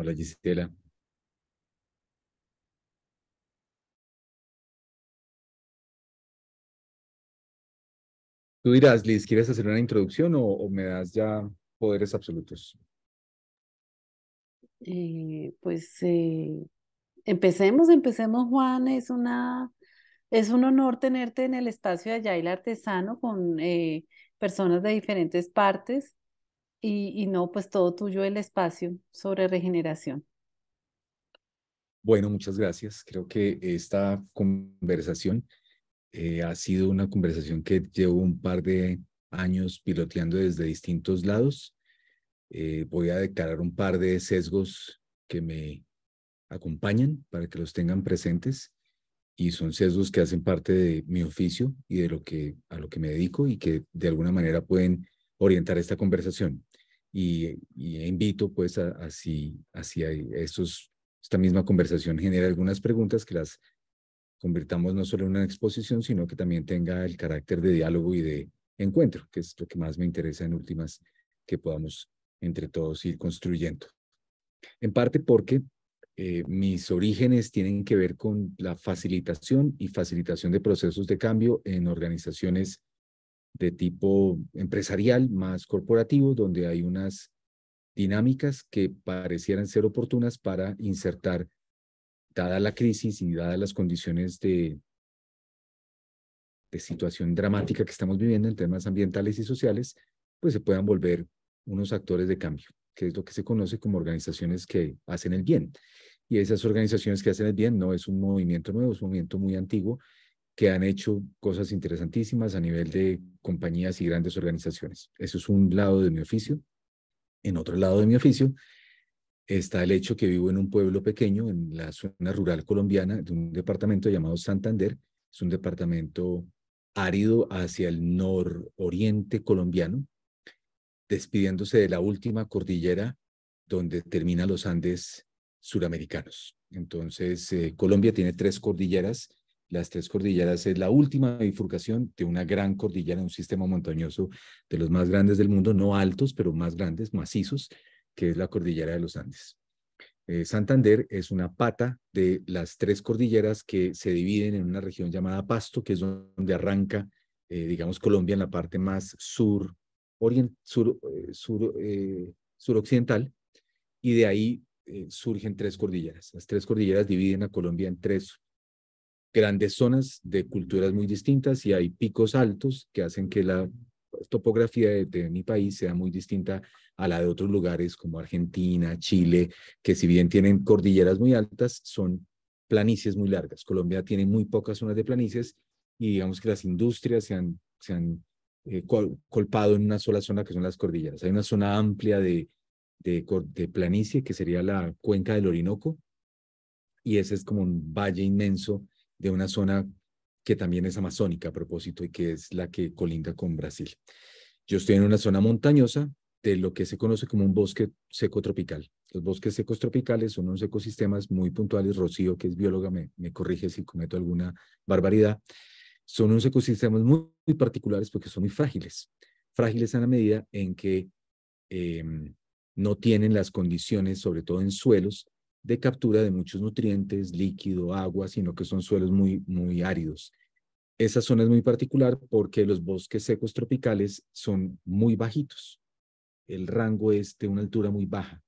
Hola Gisela. Tú dirás, Liz, ¿quieres hacer una introducción o, me das ya poderes absolutos? Eh, pues eh, empecemos, empecemos, Juan. Es una es un honor tenerte en el espacio de Yaila Artesano con eh, personas de diferentes partes. Y, no, pues todo tuyo el espacio sobre regeneración. Bueno, muchas gracias. Creo que esta conversación eh, ha sido una conversación que llevo un par de años piloteando desde distintos lados. Eh, voy a declarar un par de sesgos que me acompañan para que los tengan presentes y son sesgos que hacen parte de mi oficio y de lo que a lo que me dedico y que de alguna manera pueden orientar esta conversación y, invito pues a, si, estos, esta misma conversación genera algunas preguntas que las convirtamos no solo en una exposición, sino que también tenga el carácter de diálogo y de encuentro, que es lo que más me interesa en últimas, que podamos entre todos ir construyendo. En parte porque eh, mis orígenes tienen que ver con la facilitación y facilitación de procesos de cambio en organizaciones de tipo empresarial, más corporativo, donde hay unas dinámicas que parecieran ser oportunas para insertar, dada la crisis y dadas las condiciones de, de situación dramática que estamos viviendo en temas ambientales y sociales, pues se puedan volver unos actores de cambio, que es lo que se conoce como organizaciones que hacen el bien. Y esas organizaciones que hacen el bien no es un movimiento nuevo, es un movimiento muy antiguo que han hecho cosas interesantísimas a nivel de compañías y grandes organizaciones. Eso es un lado de mi oficio. En otro lado de mi oficio está el hecho que vivo en un pueblo pequeño, en la zona rural colombiana, de un departamento llamado Santander. Es un departamento árido hacia el nororiente colombiano, despidiéndose de la última cordillera donde terminan los Andes suramericanos. Entonces, eh, Colombia tiene tres cordilleras las tres cordilleras es la última bifurcación de una gran cordillera, un sistema montañoso de los más grandes del mundo, no altos, pero más grandes, macizos, que es la cordillera de los Andes. Eh, Santander es una pata de las tres cordilleras que se dividen en una región llamada Pasto, que es donde arranca, eh, digamos, Colombia en la parte más sur, orient, sur, eh, y de ahí surgen tres cordilleras. Las tres cordilleras dividen a Colombia en tres grandes zonas de culturas muy distintas y hay picos altos que hacen que la topografía de, mi país sea muy distinta a la de otros lugares como Argentina, Chile, que si bien tienen cordilleras muy altas, son planicies muy largas. Colombia tiene muy pocas zonas de planicies y digamos que las industrias se han, eh, colpado en una sola zona que son las cordilleras. Hay una zona amplia de, de, de planicie que sería la cuenca del Orinoco y ese es como un valle inmenso de una zona que también es amazónica a propósito y que es la que colinda con Brasil. Yo estoy en una zona montañosa de lo que se conoce como un bosque seco tropical. Los bosques secos tropicales son unos ecosistemas muy puntuales. Rocío, que es bióloga, me, corrige si cometo alguna barbaridad. Son unos ecosistemas muy, muy particulares porque son muy frágiles. Frágiles en la medida en que em, no tienen las condiciones, sobre todo en suelos, de captura de muchos nutrientes, líquido, agua, sino que son suelos muy, muy áridos. Esa zona es muy particular porque los bosques secos tropicales son muy bajitos. El rango es de una altura muy baja,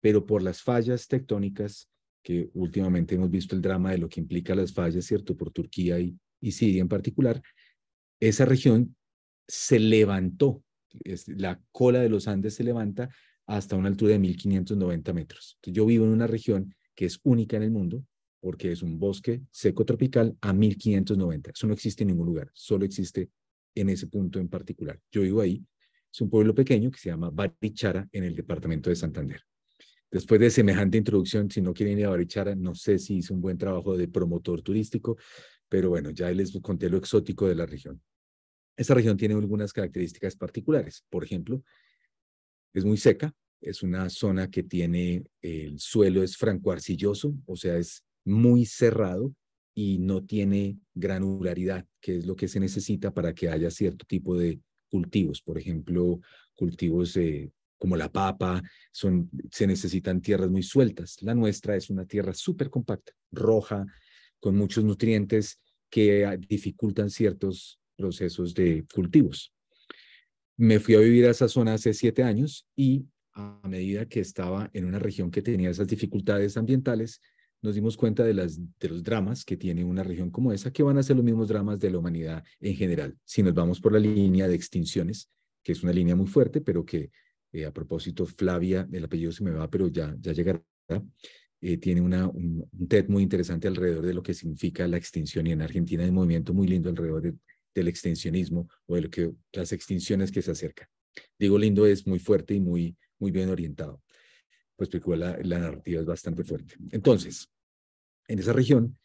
pero por las fallas tectónicas, que últimamente hemos visto el drama de lo que implica las fallas, ¿cierto? Por Turquía y, y Siria en particular, esa región se levantó, la cola de los Andes se levanta hasta una altura de 1590 metros. yo vivo en una región que es única en el mundo porque es un bosque seco tropical a 1590. Eso no existe en ningún lugar, solo existe en ese punto en particular. Yo vivo ahí, es un pueblo pequeño que se llama Barichara en el departamento de Santander. Después de semejante introducción, si no quieren ir a Barichara, no sé si hice un buen trabajo de promotor turístico, pero bueno, ya les conté lo exótico de la región. Esta región tiene algunas características particulares. Por ejemplo, es muy seca, es una zona que tiene, el suelo es francoarcilloso, o sea, es muy cerrado y no tiene granularidad, que es lo que se necesita para que haya cierto tipo de cultivos, por ejemplo, cultivos eh, como la papa, son, se necesitan tierras muy sueltas. La nuestra es una tierra súper compacta, roja, con muchos nutrientes que dificultan ciertos procesos de cultivos me fui a vivir a esa zona hace siete años y a medida que estaba en una región que tenía esas dificultades ambientales, nos dimos cuenta de, las, de los dramas que tiene una región como esa, que van a ser los mismos dramas de la humanidad en general. Si nos vamos por la línea de extinciones, que es una línea muy fuerte, pero que eh, a propósito, Flavia, el apellido se me va, pero ya, ya llegará, eh, tiene una, un, TED muy interesante alrededor de lo que significa la extinción y en Argentina hay un movimiento muy lindo alrededor de del extensionismo o de lo que, las extinciones que se acercan. digo Lindo es muy fuerte y muy, muy bien orientado, pues porque la, la narrativa es bastante fuerte. Entonces, en esa región,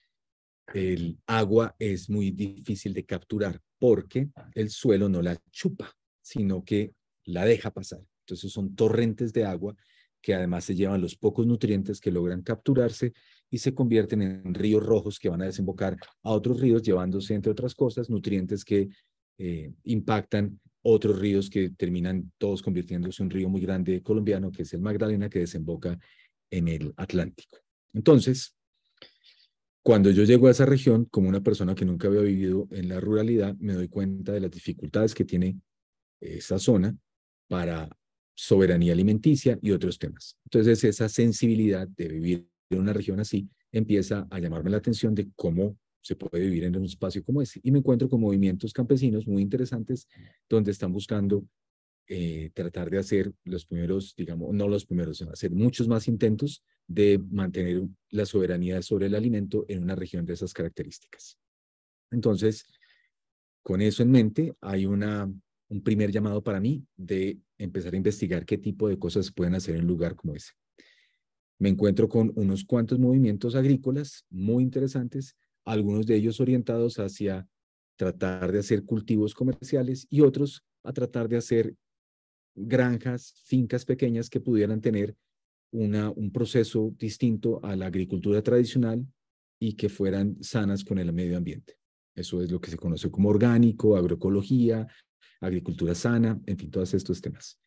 el agua es muy difícil de capturar porque el suelo no la chupa, sino que la deja pasar. Entonces son torrentes de agua que además se llevan los pocos nutrientes que logran capturarse y se convierten en ríos rojos que van a desembocar a otros ríos, llevándose, entre otras cosas, nutrientes que eh, impactan otros ríos que terminan todos convirtiéndose en un río muy grande colombiano, que es el Magdalena, que desemboca en el Atlántico. Entonces, cuando yo llego a esa región, como una persona que nunca había vivido en la ruralidad, me doy cuenta de las dificultades que tiene esa zona para soberanía alimenticia y otros temas. Entonces, esa sensibilidad de vivir una región así, empieza a llamarme la atención de cómo se puede vivir en un espacio como ese. Y me encuentro con movimientos campesinos muy interesantes donde están buscando eh, tratar de hacer los primeros, digamos, no los primeros, sino hacer muchos más intentos de mantener la soberanía sobre el alimento en una región de esas características. Entonces, con eso en mente, hay una, un primer llamado para mí de empezar a investigar qué tipo de cosas pueden hacer en un lugar como ese me encuentro con unos cuantos movimientos agrícolas muy interesantes, algunos de ellos orientados hacia tratar de hacer cultivos comerciales y otros a tratar de hacer granjas, fincas pequeñas que pudieran tener un proceso distinto a la agricultura tradicional y que fueran sanas con el medio ambiente. Eso es lo que se conoce como orgánico, agroecología, agricultura sana, en fin, todos estos temas.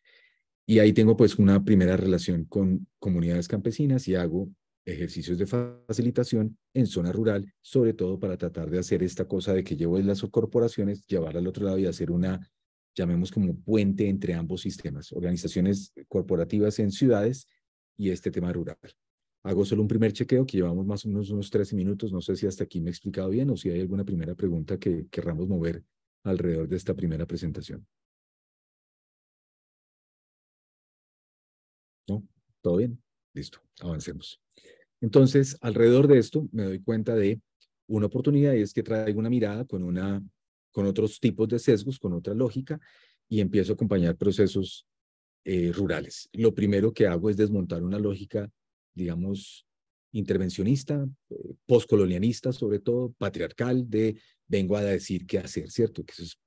Y ahí tengo pues una primera relación con comunidades campesinas y hago ejercicios de facilitación en zona rural, sobre todo para tratar de hacer esta cosa de que llevo las corporaciones, llevar al otro lado y hacer una, llamemos como puente entre ambos sistemas, organizaciones corporativas en ciudades y este tema rural. Hago solo un primer chequeo que llevamos más o menos unos 13 minutos, no sé si hasta aquí me he explicado bien o si hay alguna primera pregunta que querramos mover alrededor de esta primera presentación. ¿Todo bien? Listo, avancemos. Entonces, alrededor de esto me doy cuenta de una oportunidad y es que traigo una mirada con, una, con otros tipos de sesgos, con otra lógica y empiezo a acompañar procesos eh, rurales. Lo primero que hago es desmontar una lógica, digamos, intervencionista, eh, postcolonialista sobre todo, patriarcal, de vengo a decir qué hacer, ¿cierto? Que eso es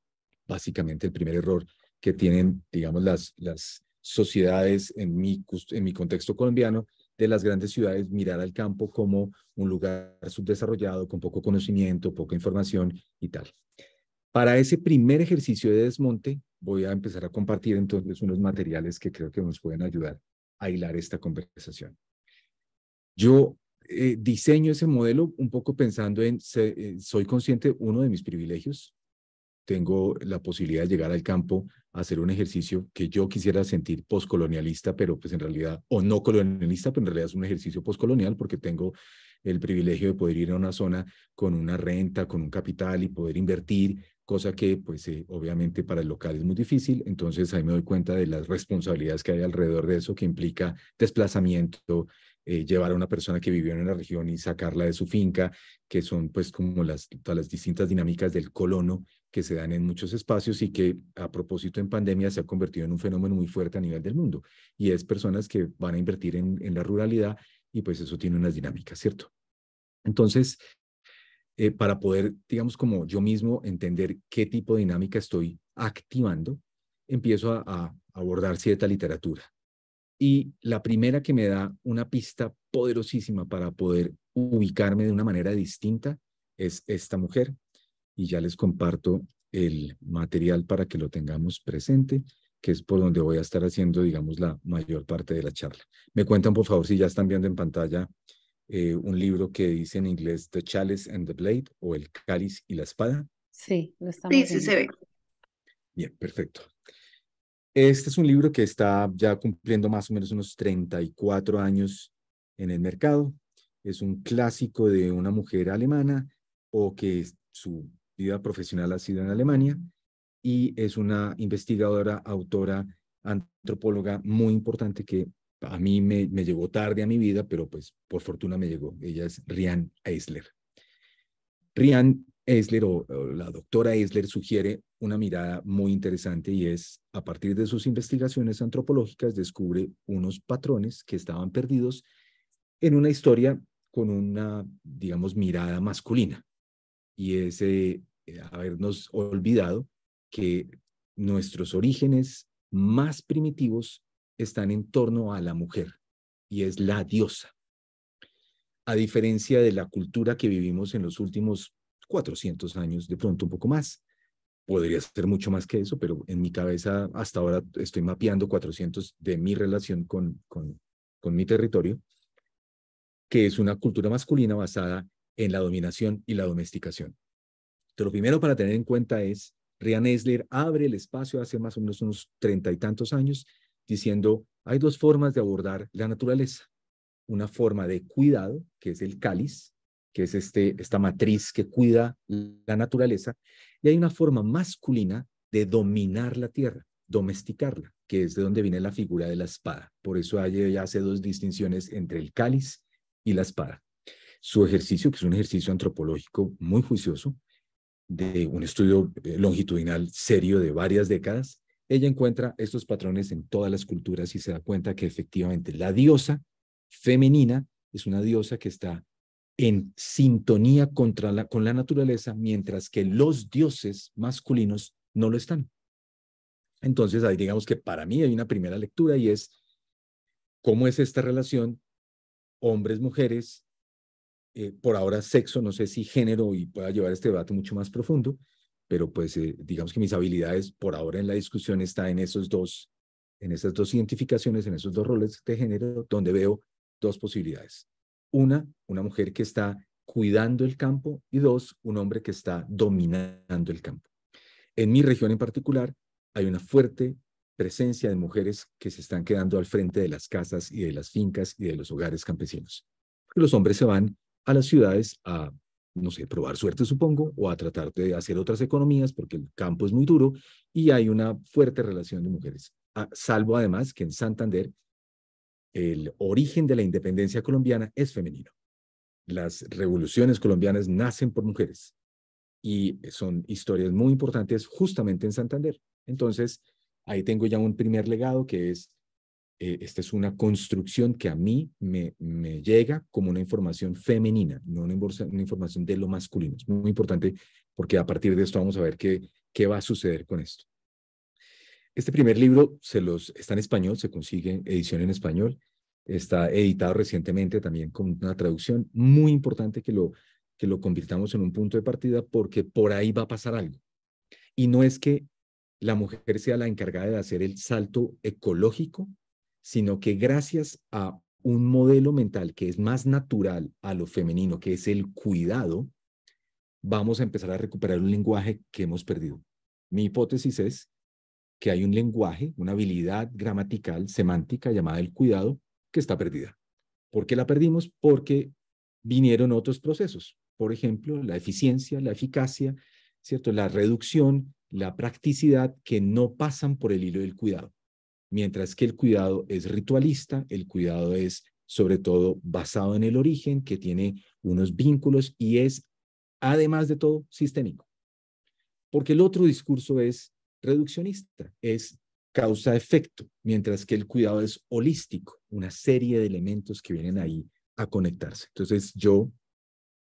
básicamente el primer error que tienen, digamos, las, las sociedades en mi, en mi contexto colombiano de las grandes ciudades mirar al campo como un lugar subdesarrollado, con poco conocimiento, poca información y tal. Para ese primer ejercicio de desmonte, voy a empezar a compartir entonces unos materiales que creo que nos pueden ayudar a hilar esta conversación. Yo eh, diseño ese modelo un poco pensando en, eh, soy consciente, uno de mis privilegios, tengo la posibilidad de llegar al campo a hacer un ejercicio que yo quisiera sentir postcolonialista, pero pues en realidad, o no colonialista, pero en realidad es un ejercicio postcolonial porque tengo el privilegio de poder ir a una zona con una renta, con un capital y poder invertir, cosa que pues eh, obviamente para el local es muy difícil, entonces ahí me doy cuenta de las responsabilidades que hay alrededor de eso, que implica desplazamiento, eh, llevar a una persona que vivió en la región y sacarla de su finca, que son pues como las, las distintas dinámicas del colono que se dan en muchos espacios y que a propósito en pandemia se ha convertido en un fenómeno muy fuerte a nivel del mundo. Y es personas que van a invertir en, la ruralidad y pues eso tiene unas dinámicas, ¿cierto? Entonces, eh, para poder, digamos, como yo mismo entender qué tipo de dinámica estoy activando, empiezo a abordar cierta literatura. Y la primera que me da una pista poderosísima para poder ubicarme de una manera distinta es esta mujer y ya les comparto el material para que lo tengamos presente, que es por donde voy a estar haciendo, digamos, la mayor parte de la charla. Me cuentan, por favor, si ya están viendo en pantalla eh, un libro que dice en inglés The Chalice and the Blade o El Cáliz y la Espada. Sí, lo estamos sí, sí, se ve. Bien, perfecto. Este es un libro que está ya cumpliendo más o menos unos 34 años en el mercado. Es un clásico de una mujer alemana o que su vida profesional ha sido en Alemania y es una investigadora, autora, antropóloga muy importante que a mí me, llegó tarde a mi vida, pero pues por fortuna me llegó. Ella es Rian Eisler. Rian Eisler o, o, la doctora Eisler sugiere una mirada muy interesante y es, a partir de sus investigaciones antropológicas, descubre unos patrones que estaban perdidos en una historia con una, digamos, mirada masculina. Y ese eh, habernos olvidado que nuestros orígenes más primitivos están en torno a la mujer y es la diosa. A diferencia de la cultura que vivimos en los últimos 400 años, de pronto un poco más. Podría ser mucho más que eso, pero en mi cabeza hasta ahora estoy mapeando 400 de mi relación con, con, con mi territorio, que es una cultura masculina basada en la dominación y la domesticación. Pero lo primero para tener en cuenta es, Rian Esler abre el espacio hace más o menos unos treinta y tantos años diciendo, hay dos formas de abordar la naturaleza. Una forma de cuidado, que es el cáliz, que es este, esta matriz que cuida la naturaleza, y hay una forma masculina de dominar la tierra, domesticarla, que es de donde viene la figura de la espada. Por eso ella eh, hace dos distinciones entre el cáliz y la espada. Su ejercicio, que es un ejercicio antropológico muy juicioso, de un estudio eh, longitudinal serio de varias décadas, ella encuentra estos patrones en todas las culturas y se da cuenta que efectivamente la diosa femenina es una diosa que está en sintonía la, con la naturaleza, mientras que los dioses masculinos no lo están. Entonces, ahí digamos que para mí hay una primera lectura y es cómo es esta relación hombres-mujeres, eh, por ahora sexo, no sé si género y pueda llevar este debate mucho más profundo, pero pues eh, digamos que mis habilidades por ahora en la discusión está en esos dos, en esas dos identificaciones, en esos dos roles de género, donde veo dos posibilidades. Una, una mujer que está cuidando el campo y dos, un hombre que está dominando el campo. En mi región en particular hay una fuerte presencia de mujeres que se están quedando al frente de las casas y de las fincas y de los hogares campesinos. Los hombres se van a las ciudades a, no sé, probar suerte, supongo, o a tratar de hacer otras economías, porque el campo es muy duro y hay una fuerte relación de mujeres. Ah, salvo además que en Santander el origen de la independencia colombiana es femenino. Las revoluciones colombianas nacen por mujeres y son historias muy importantes justamente en Santander. Entonces, ahí tengo ya un primer legado que es eh, esta es una construcción que a mí me, me llega como una información femenina, no una, información de lo masculino. Es muy importante porque a partir de esto vamos a ver qué, qué va a suceder con esto. Este primer libro se los, está en español, se consigue edición en español, está editado recientemente también con una traducción muy importante que lo, que lo convirtamos en un punto de partida porque por ahí va a pasar algo. Y no es que la mujer sea la encargada de hacer el salto ecológico sino que gracias a un modelo mental que es más natural a lo femenino, que es el cuidado, vamos a empezar a recuperar un lenguaje que hemos perdido. Mi hipótesis es que hay un lenguaje, una habilidad gramatical, semántica llamada el cuidado, que está perdida. ¿Por qué la perdimos? Porque vinieron otros procesos. Por ejemplo, la eficiencia, la eficacia, ¿cierto? La reducción, la practicidad que no pasan por el hilo del cuidado mientras que el cuidado es ritualista, el cuidado es sobre todo basado en el origen, que tiene unos vínculos y es, además de todo, sistémico. Porque el otro discurso es reduccionista, es causa-efecto, mientras que el cuidado es holístico, una serie de elementos que vienen ahí a conectarse. Entonces yo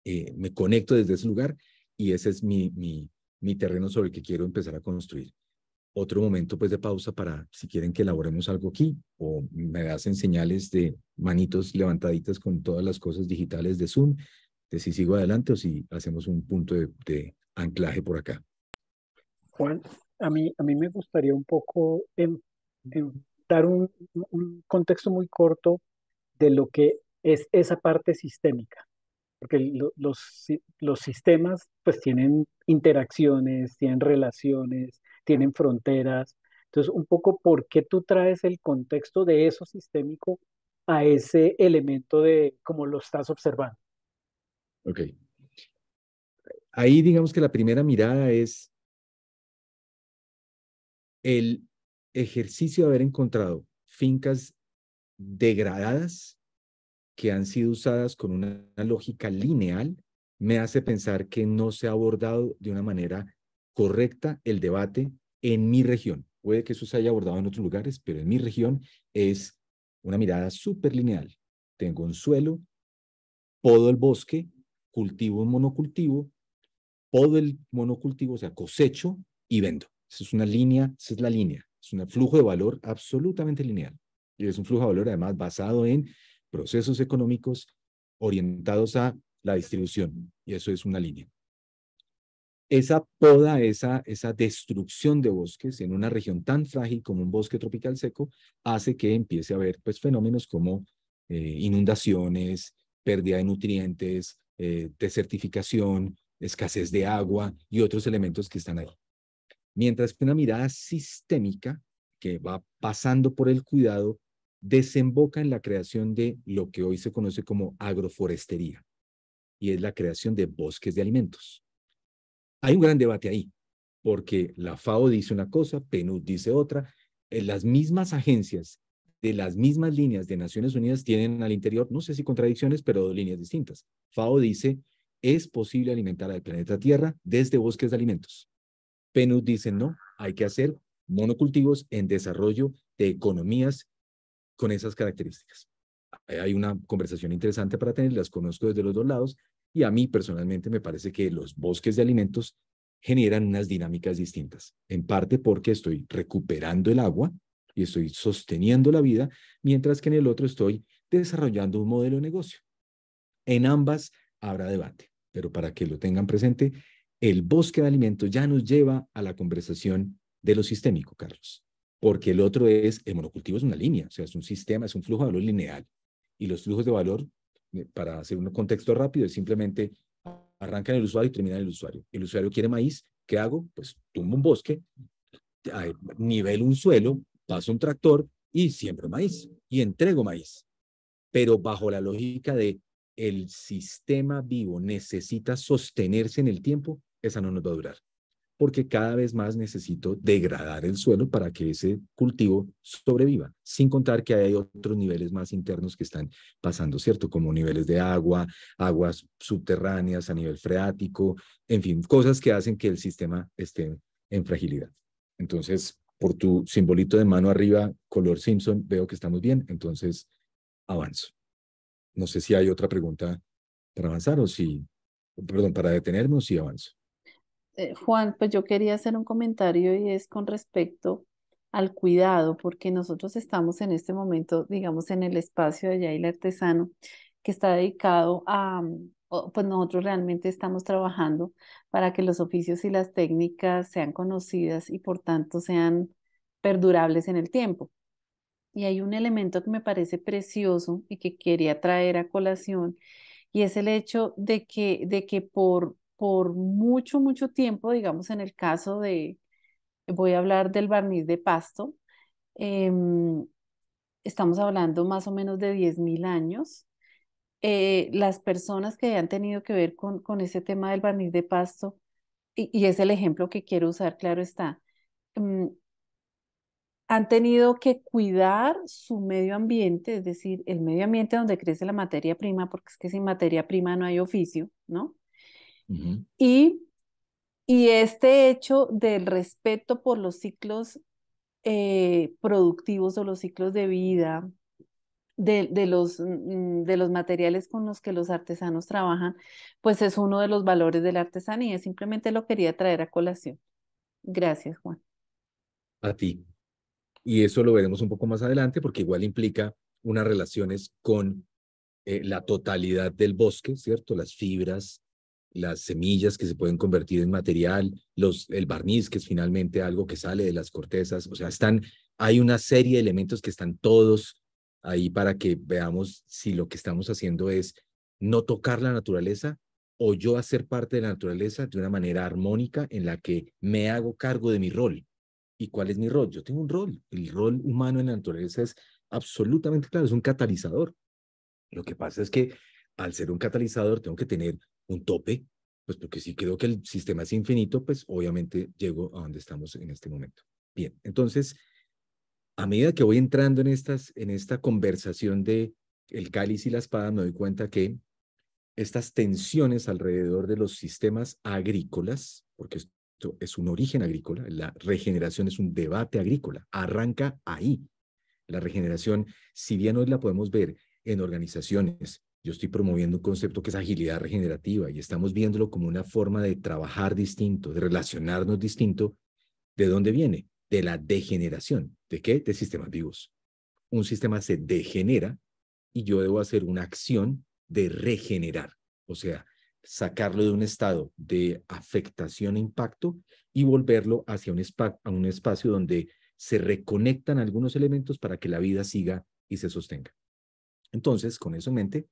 eh, me conecto desde ese lugar y ese es mi, mi, mi terreno sobre el que quiero empezar a construir otro momento pues de pausa para si quieren que elaboremos algo aquí o me hacen señales de manitos levantaditas con todas las cosas digitales de Zoom, de si sigo adelante o si hacemos un punto de, anclaje por acá. Juan, a mí, a mí me gustaría un poco dar un, contexto muy corto de lo que es esa parte sistémica, porque los, los sistemas pues tienen interacciones, tienen relaciones, tienen fronteras. Entonces, un poco por qué tú traes el contexto de eso sistémico a ese elemento de cómo lo estás observando. Ok. Ahí digamos que la primera mirada es el ejercicio de haber encontrado fincas degradadas que han sido usadas con una lógica lineal me hace pensar que no se ha abordado de una manera correcta el debate en mi región. Puede que eso se haya abordado en otros lugares, pero en mi región es una mirada súper lineal. Tengo un suelo, podo el bosque, cultivo un monocultivo, podo el monocultivo, o sea, cosecho y vendo. Esa es una línea, esa es la línea. Es un flujo de valor absolutamente lineal. Y es un flujo de valor además basado en procesos económicos orientados a la distribución. Y eso es una línea esa poda, esa, destrucción de bosques en una región tan frágil como un bosque tropical seco, hace que empiece a haber pues, fenómenos como eh, inundaciones, pérdida de nutrientes, eh, desertificación, escasez de agua y otros elementos que están ahí. Mientras que una mirada sistémica que va pasando por el cuidado desemboca en la creación de lo que hoy se conoce como agroforestería y es la creación de bosques de alimentos. Hay un gran debate ahí, porque la FAO dice una cosa, PNUD dice otra, eh, las mismas agencias de las mismas líneas de Naciones Unidas tienen al interior, no sé si contradicciones, pero dos líneas distintas. FAO dice, es posible alimentar al planeta Tierra desde bosques de alimentos. PNUD dice, no, hay que hacer monocultivos en desarrollo de economías con esas características. Hay una conversación interesante para tener, las conozco desde los dos lados, y a mí personalmente me parece que los bosques de alimentos generan unas dinámicas distintas, en parte porque estoy recuperando el agua y estoy sosteniendo la vida, mientras que en el otro estoy desarrollando un modelo de negocio. En ambas habrá debate, pero para que lo tengan presente, el bosque de alimentos ya nos lleva a la conversación de lo sistémico, Carlos, porque el otro es, el monocultivo es una línea, o sea, es un sistema, es un flujo de valor lineal, y los flujos de valor eh, para hacer un contexto rápido, es simplemente arrancan el usuario y terminan el usuario. El usuario quiere maíz, ¿qué hago? Pues tumbo un bosque, nivelo un suelo, paso un tractor y siembro maíz y entrego maíz. Pero bajo la lógica de el sistema vivo necesita sostenerse en el tiempo, esa no nos va a durar porque cada vez más necesito degradar el suelo para que ese cultivo sobreviva, sin contar que hay otros niveles más internos que están pasando, ¿cierto? Como niveles de agua, aguas subterráneas a nivel freático, en fin, cosas que hacen que el sistema esté en fragilidad. Entonces, por tu simbolito de mano arriba, color Simpson, veo que estamos bien, entonces avanzo. No sé si hay otra pregunta para avanzar o si, perdón, para detenernos y avanzo. Eh, Juan, pues yo quería hacer un comentario y es con respecto al cuidado, porque nosotros estamos en este momento, digamos, en el espacio de Yail Artesano, que está dedicado a, mm, pues nosotros realmente estamos trabajando para que los oficios y las técnicas sean conocidas y por tanto sean perdurables en el tiempo. Y hay un elemento que me parece precioso y que quería traer a colación, y es el hecho de que, de que por, por mucho, mucho tiempo, digamos en el caso de, voy a hablar del barniz de pasto, em, estamos hablando más o menos de 10.000 años. Eh, las personas que han tenido que ver con, con ese tema del barniz de pasto, y, es el ejemplo que quiero usar, claro está, em, han tenido que cuidar su medio ambiente, es decir, el medio ambiente donde crece la materia prima, porque es que sin materia prima no hay oficio, ¿no? y, y este hecho del respeto por los ciclos eh, productivos o los ciclos de vida, de, los, mm, de los materiales con los que los artesanos trabajan, pues es uno de los valores de la artesanía. Simplemente lo quería traer a colación. Gracias, Juan. A ti. Y eso lo veremos un poco más adelante porque igual implica unas relaciones con eh, la totalidad del bosque, ¿cierto? Las fibras, las semillas que se pueden convertir en material, los, el barniz, que es finalmente algo que sale de las cortezas. O sea, están, hay una serie de elementos que están todos ahí para que veamos si lo que estamos haciendo es no tocar la naturaleza o yo hacer parte de la naturaleza de una manera armónica en la que me hago cargo de mi rol. ¿Y cuál es mi rol? Yo tengo un rol. El rol humano en la naturaleza es absolutamente claro, es un catalizador. Lo que pasa es que al ser un catalizador tengo que tener un tope, pues porque si creo que el sistema es infinito, pues obviamente llego a donde estamos en este momento. Bien, entonces, a medida que voy entrando en, estas, en esta conversación de el cáliz y la espada, me doy cuenta que estas tensiones alrededor de los sistemas agrícolas, porque esto es un origen agrícola, la regeneración es un debate agrícola, arranca ahí. La regeneración, si bien hoy la podemos ver en organizaciones yo estoy promoviendo un concepto que es agilidad regenerativa y estamos viéndolo como una forma de trabajar distinto, de relacionarnos distinto. ¿De dónde viene? De la degeneración. ¿De qué? De sistemas vivos. Un sistema se degenera y yo debo hacer una acción de regenerar, o sea, sacarlo de un estado de afectación e impacto y volverlo hacia un, a un espacio donde se reconectan algunos elementos para que la vida siga y se sostenga. Entonces, con eso en mente,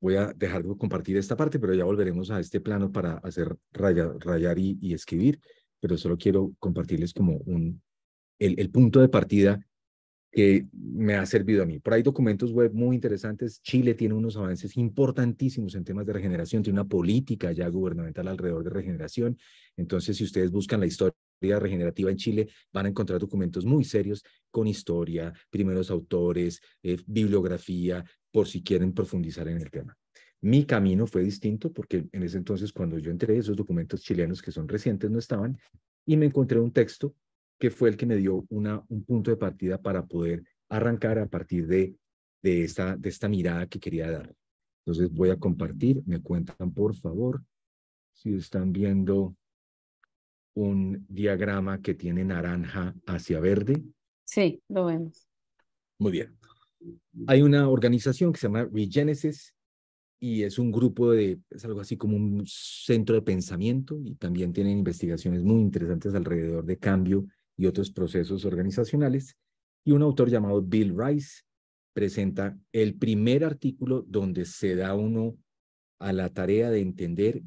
Voy a dejar de compartir esta parte, pero ya volveremos a este plano para hacer rayar, y, escribir, pero solo quiero compartirles como un, el, el punto de partida que me ha servido a mí. Por ahí documentos web muy interesantes. Chile tiene unos avances importantísimos en temas de regeneración, tiene una política ya gubernamental alrededor de regeneración. Entonces, si ustedes buscan la historia regenerativa en Chile, van a encontrar documentos muy serios con historia, primeros autores, eh, bibliografía, por si quieren profundizar en el tema. Mi camino fue distinto porque en ese entonces cuando yo entré, esos documentos chilenos que son recientes no estaban y me encontré un texto que fue el que me dio una, un punto de partida para poder arrancar a partir de, de, esta, de esta mirada que quería dar. Entonces voy a compartir, me cuentan por favor si están viendo un diagrama que tiene naranja hacia verde? Sí, lo vemos. Muy bien. Hay una organización que se llama Regenesis y es un grupo de, es algo así como un centro de pensamiento y también tienen investigaciones muy interesantes alrededor de cambio y otros procesos organizacionales. Y un autor llamado Bill Rice presenta el primer artículo donde se da uno a la tarea de entender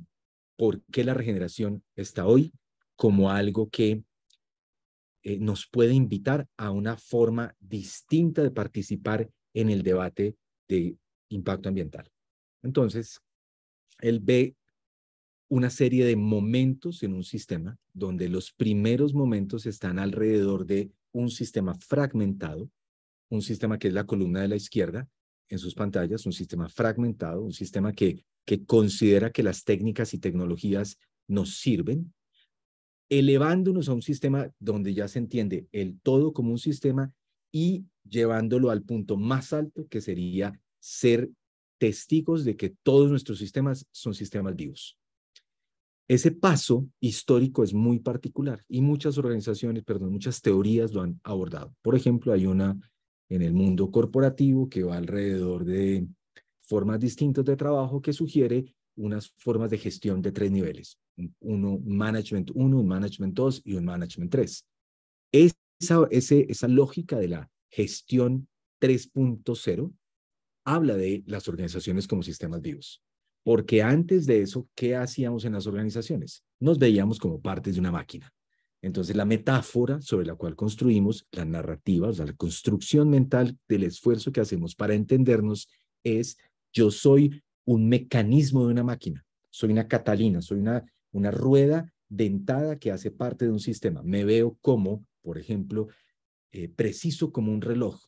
por qué la regeneración está hoy como algo que eh, nos puede invitar a una forma distinta de participar en el debate de impacto ambiental. Entonces, él ve una serie de momentos en un sistema donde los primeros momentos están alrededor de un sistema fragmentado, un sistema que es la columna de la izquierda en sus pantallas, un sistema fragmentado, un sistema que, que considera que las técnicas y tecnologías nos sirven, elevándonos a un sistema donde ya se entiende el todo como un sistema y llevándolo al punto más alto que sería ser testigos de que todos nuestros sistemas son sistemas vivos. Ese paso histórico es muy particular y muchas organizaciones, perdón, muchas teorías lo han abordado. Por ejemplo, hay una en el mundo corporativo que va alrededor de formas distintas de trabajo que sugiere unas formas de gestión de tres niveles, uno, management 1, un management 2 y un management 3. Esa, ese, esa lógica de la gestión 3.0 habla de las organizaciones como sistemas vivos, porque antes de eso, ¿qué hacíamos en las organizaciones? Nos veíamos como partes de una máquina. Entonces, la metáfora sobre la cual construimos la narrativa, o sea, la construcción mental del esfuerzo que hacemos para entendernos es yo soy un mecanismo de una máquina. Soy una Catalina, soy una, una rueda dentada que hace parte de un sistema. Me veo como, por ejemplo, eh, preciso como un reloj,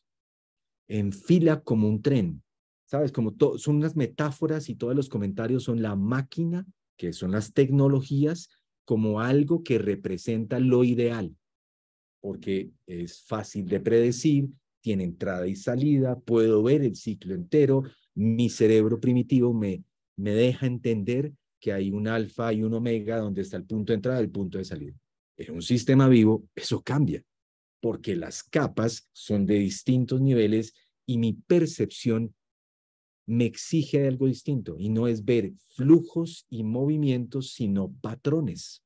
en fila como un tren. ¿Sabes? Como son unas metáforas y todos los comentarios son la máquina, que son las tecnologías, como algo que representa lo ideal, porque es fácil de predecir, tiene entrada y salida, puedo ver el ciclo entero, mi cerebro primitivo me, me deja entender que hay un alfa y un omega donde está el punto de entrada y el punto de salida. En un sistema vivo eso cambia, porque las capas son de distintos niveles y mi percepción me exige algo distinto y no es ver flujos y movimientos, sino patrones.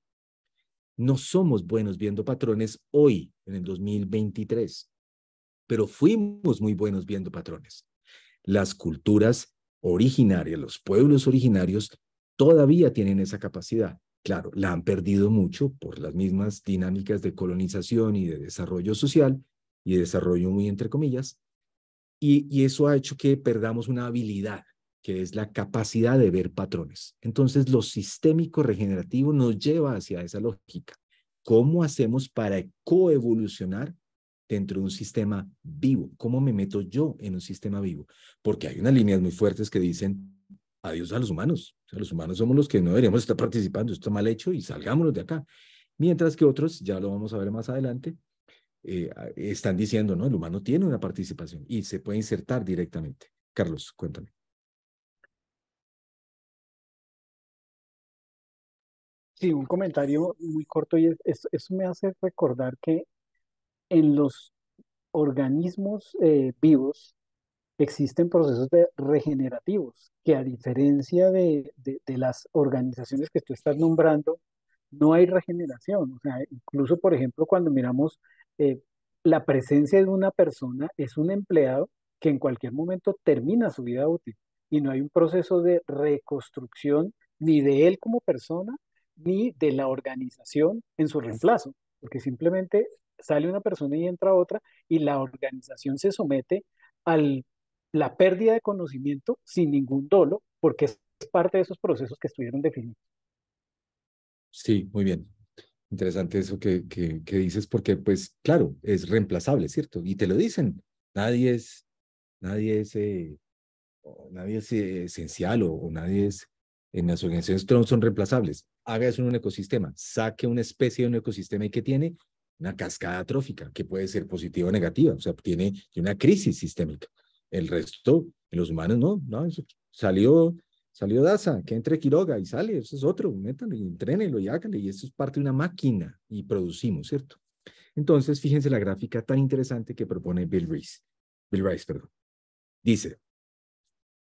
No somos buenos viendo patrones hoy, en el 2023, pero fuimos muy buenos viendo patrones las culturas originarias, los pueblos originarios, todavía tienen esa capacidad. Claro, la han perdido mucho por las mismas dinámicas de colonización y de desarrollo social y de desarrollo muy entre comillas. Y, y eso ha hecho que perdamos una habilidad que es la capacidad de ver patrones. Entonces, lo sistémico regenerativo nos lleva hacia esa lógica. ¿Cómo hacemos para coevolucionar dentro de un sistema vivo. ¿Cómo me meto yo en un sistema vivo? Porque hay unas líneas muy fuertes que dicen adiós a los humanos. O los humanos somos los que no deberíamos estar participando, esto está mal hecho y salgámonos de acá. Mientras que otros, ya lo vamos a ver más adelante, eh, están diciendo, no, el humano tiene una participación y se puede insertar directamente. Carlos, cuéntame. Sí, un comentario muy corto y eso me hace recordar que en los organismos eh, vivos existen procesos de regenerativos que a diferencia de, las organizaciones que tú estás nombrando, no hay regeneración. O sea, incluso, por ejemplo, cuando miramos eh, la presencia de una persona, es un empleado que en cualquier momento termina su vida útil y no hay un proceso de reconstrucción ni de él como persona, ni de la organización en su reemplazo, porque simplemente sale una persona y entra otra y la organización se somete a la pérdida de conocimiento sin ningún dolo, porque es parte de esos procesos que estuvieron definidos. Sí, muy bien. Interesante eso que, que, que, dices, porque pues claro, es reemplazable, ¿cierto? Y te lo dicen, nadie es, nadie es, eh, nadie es eh, esencial o, nadie es, en las organizaciones todos son reemplazables. Haga eso en un ecosistema, saque una especie de un ecosistema y que tiene una cascada trófica que puede ser positiva o negativa, o sea, tiene, una crisis sistémica. El resto, los humanos, no, no, salió, salió Daza, que entre Quiroga y sale, eso es otro, métanlo y entrénenlo y háganle, y eso es parte de una máquina y producimos, ¿cierto? Entonces, fíjense la gráfica tan interesante que propone Bill Rice. Bill Rice, perdón. Dice,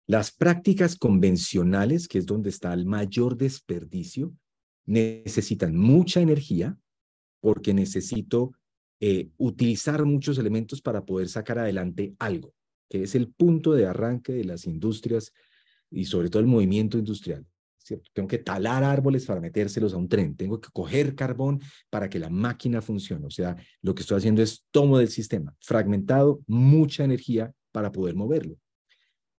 las prácticas convencionales, que es donde está el mayor desperdicio, necesitan mucha energía porque necesito eh, utilizar muchos elementos para poder sacar adelante algo, que es el punto de arranque de las industrias y sobre todo el movimiento industrial. Tengo que talar árboles para metérselos a un tren, tengo que coger carbón para que la máquina funcione. O sea, lo que estoy haciendo es tomo del sistema, fragmentado, mucha energía para poder moverlo.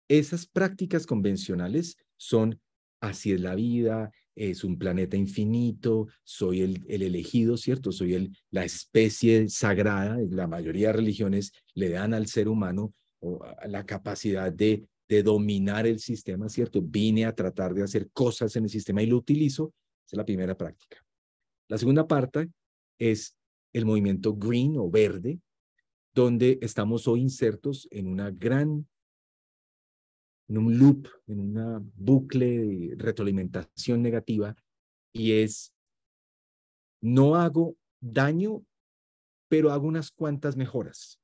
Esas prácticas convencionales son así es la vida, es un planeta infinito, soy el, elegido, ¿cierto? Soy el, la especie sagrada, la mayoría de religiones le dan al ser humano la capacidad de, de dominar el sistema, ¿cierto? Vine a tratar de hacer cosas en el sistema y lo utilizo, es la primera práctica. La segunda parte es el movimiento green o verde, donde estamos hoy insertos en una gran en un loop, en una bucle de retroalimentación negativa, y es, no hago daño, pero hago unas cuantas mejoras.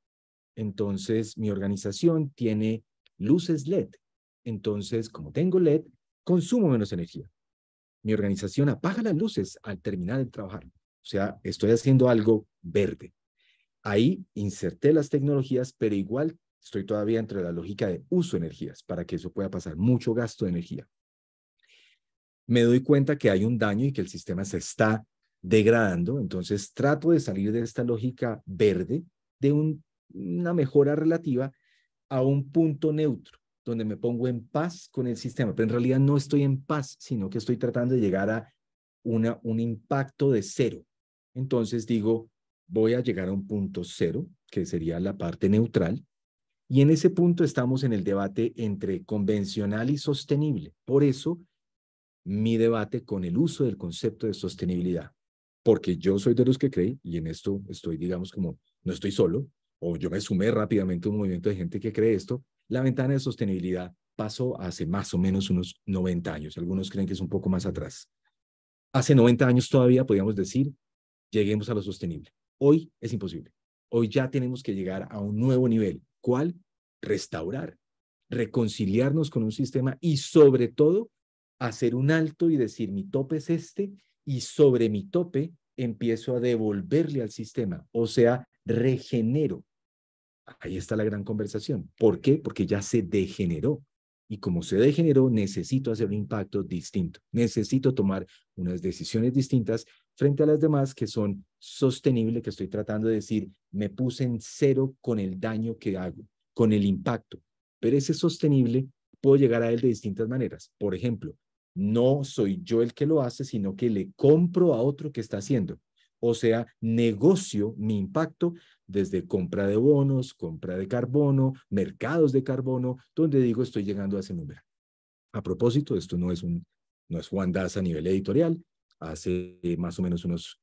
Entonces, mi organización tiene luces LED. Entonces, como tengo LED, consumo menos energía. Mi organización apaga las luces al terminar de trabajar. O sea, estoy haciendo algo verde. Ahí inserté las tecnologías, pero igual Estoy todavía entre la lógica de uso de energías para que eso pueda pasar, mucho gasto de energía. Me doy cuenta que hay un daño y que el sistema se está degradando, entonces trato de salir de esta lógica verde, de una mejora relativa a un punto neutro, donde me pongo en paz con el sistema, pero en realidad no estoy en paz, sino que estoy tratando de llegar a una, un impacto de cero. Entonces digo, voy a llegar a un punto cero, que sería la parte neutral, y en ese punto estamos en el debate entre convencional y sostenible. Por eso, mi debate con el uso del concepto de sostenibilidad, porque yo soy de los que creí y en esto estoy, digamos, como no estoy solo, o yo me sumé rápidamente a un movimiento de gente que cree esto, la ventana de sostenibilidad pasó hace más o menos unos 90 años, algunos creen que es un poco más atrás. Hace 90 años todavía podíamos decir, lleguemos a lo sostenible. Hoy es imposible. Hoy ya tenemos que llegar a un nuevo nivel, cual Restaurar, reconciliarnos con un sistema y sobre todo hacer un alto y decir mi tope es este y sobre mi tope empiezo a devolverle al sistema, o sea, regenero. Ahí está la gran conversación. ¿Por qué? Porque ya se degeneró. Y como se degeneró, necesito hacer un impacto distinto. Necesito tomar unas decisiones distintas frente a las demás que son sostenibles, que estoy tratando de decir, me puse en cero con el daño que hago, con el impacto. Pero ese sostenible puedo llegar a él de distintas maneras. Por ejemplo, no soy yo el que lo hace, sino que le compro a otro que está haciendo. O sea, negocio mi impacto desde compra de bonos, compra de carbono, mercados de carbono, donde digo estoy llegando a ese número. A propósito, esto no es un no es Juan Daza a nivel editorial, Hace más o menos unos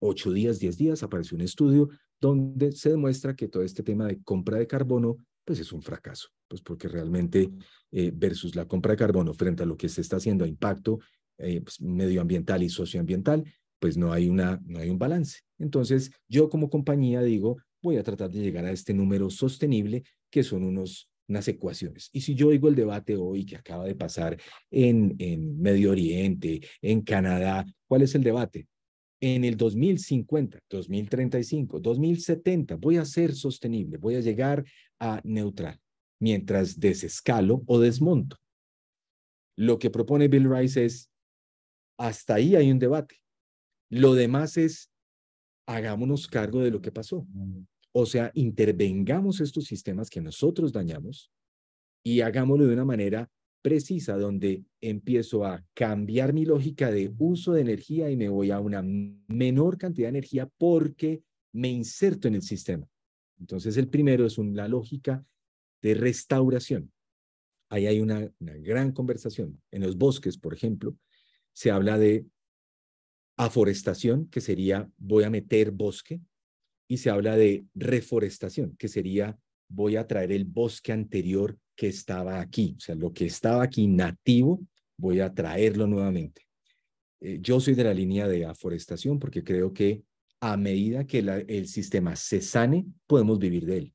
ocho días, diez días, apareció un estudio donde se demuestra que todo este tema de compra de carbono, pues es un fracaso, pues porque realmente eh, versus la compra de carbono frente a lo que se está haciendo a impacto eh, pues, medioambiental y socioambiental, pues no hay, una, no hay un balance. Entonces, yo como compañía digo, voy a tratar de llegar a este número sostenible, que son unos unas ecuaciones. Y si yo oigo el debate hoy que acaba de pasar en, en Medio Oriente, en Canadá, ¿cuál es el debate? En el 2050, 2035, 2070, voy a ser sostenible, voy a llegar a neutral, mientras desescalo o desmonto. Lo que propone Bill Rice es, hasta ahí hay un debate. Lo demás es, hagámonos cargo de lo que pasó. Mm. O sea, intervengamos estos sistemas que nosotros dañamos y hagámoslo de una manera precisa, donde empiezo a cambiar mi lógica de uso de energía y me voy a una menor cantidad de energía porque me inserto en el sistema. Entonces, el primero es una lógica de restauración. Ahí hay una gran conversación. En los bosques, por ejemplo, se habla de aforestación, que sería voy a meter bosque, y se habla de reforestación, que sería voy a traer el bosque anterior que estaba aquí, o sea, lo que estaba aquí nativo, voy a traerlo nuevamente. Eh, yo soy de la línea de aforestación porque creo que a medida que el sistema se sane, podemos vivir de él,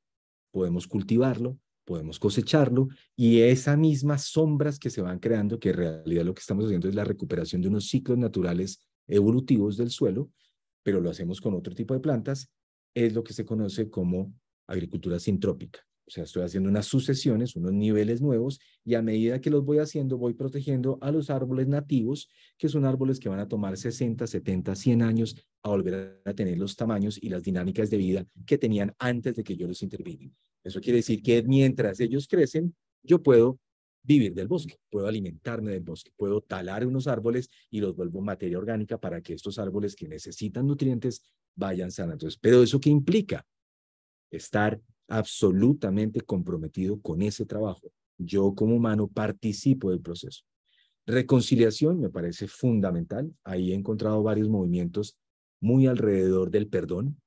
podemos cultivarlo, podemos cosecharlo y esas mismas sombras que se van creando, que en realidad lo que estamos haciendo es la recuperación de unos ciclos naturales evolutivos del suelo, pero lo hacemos con otro tipo de plantas, es lo que se conoce como agricultura sintrópica. O sea, estoy haciendo unas sucesiones, unos niveles nuevos, y a medida que los voy haciendo, voy protegiendo a los árboles nativos, que son árboles que van a tomar 60, 70, 100 años a volver a tener los tamaños y las dinámicas de vida que tenían antes de que yo los intervine. Eso quiere decir que mientras ellos crecen, yo puedo vivir del bosque, puedo alimentarme del bosque, puedo talar unos árboles y los vuelvo materia orgánica para que estos árboles que necesitan nutrientes vayan sanando. Pero eso que implica? Estar absolutamente comprometido con ese trabajo. Yo como humano participo del proceso. Reconciliación me parece fundamental. Ahí he encontrado varios movimientos muy alrededor del perdón,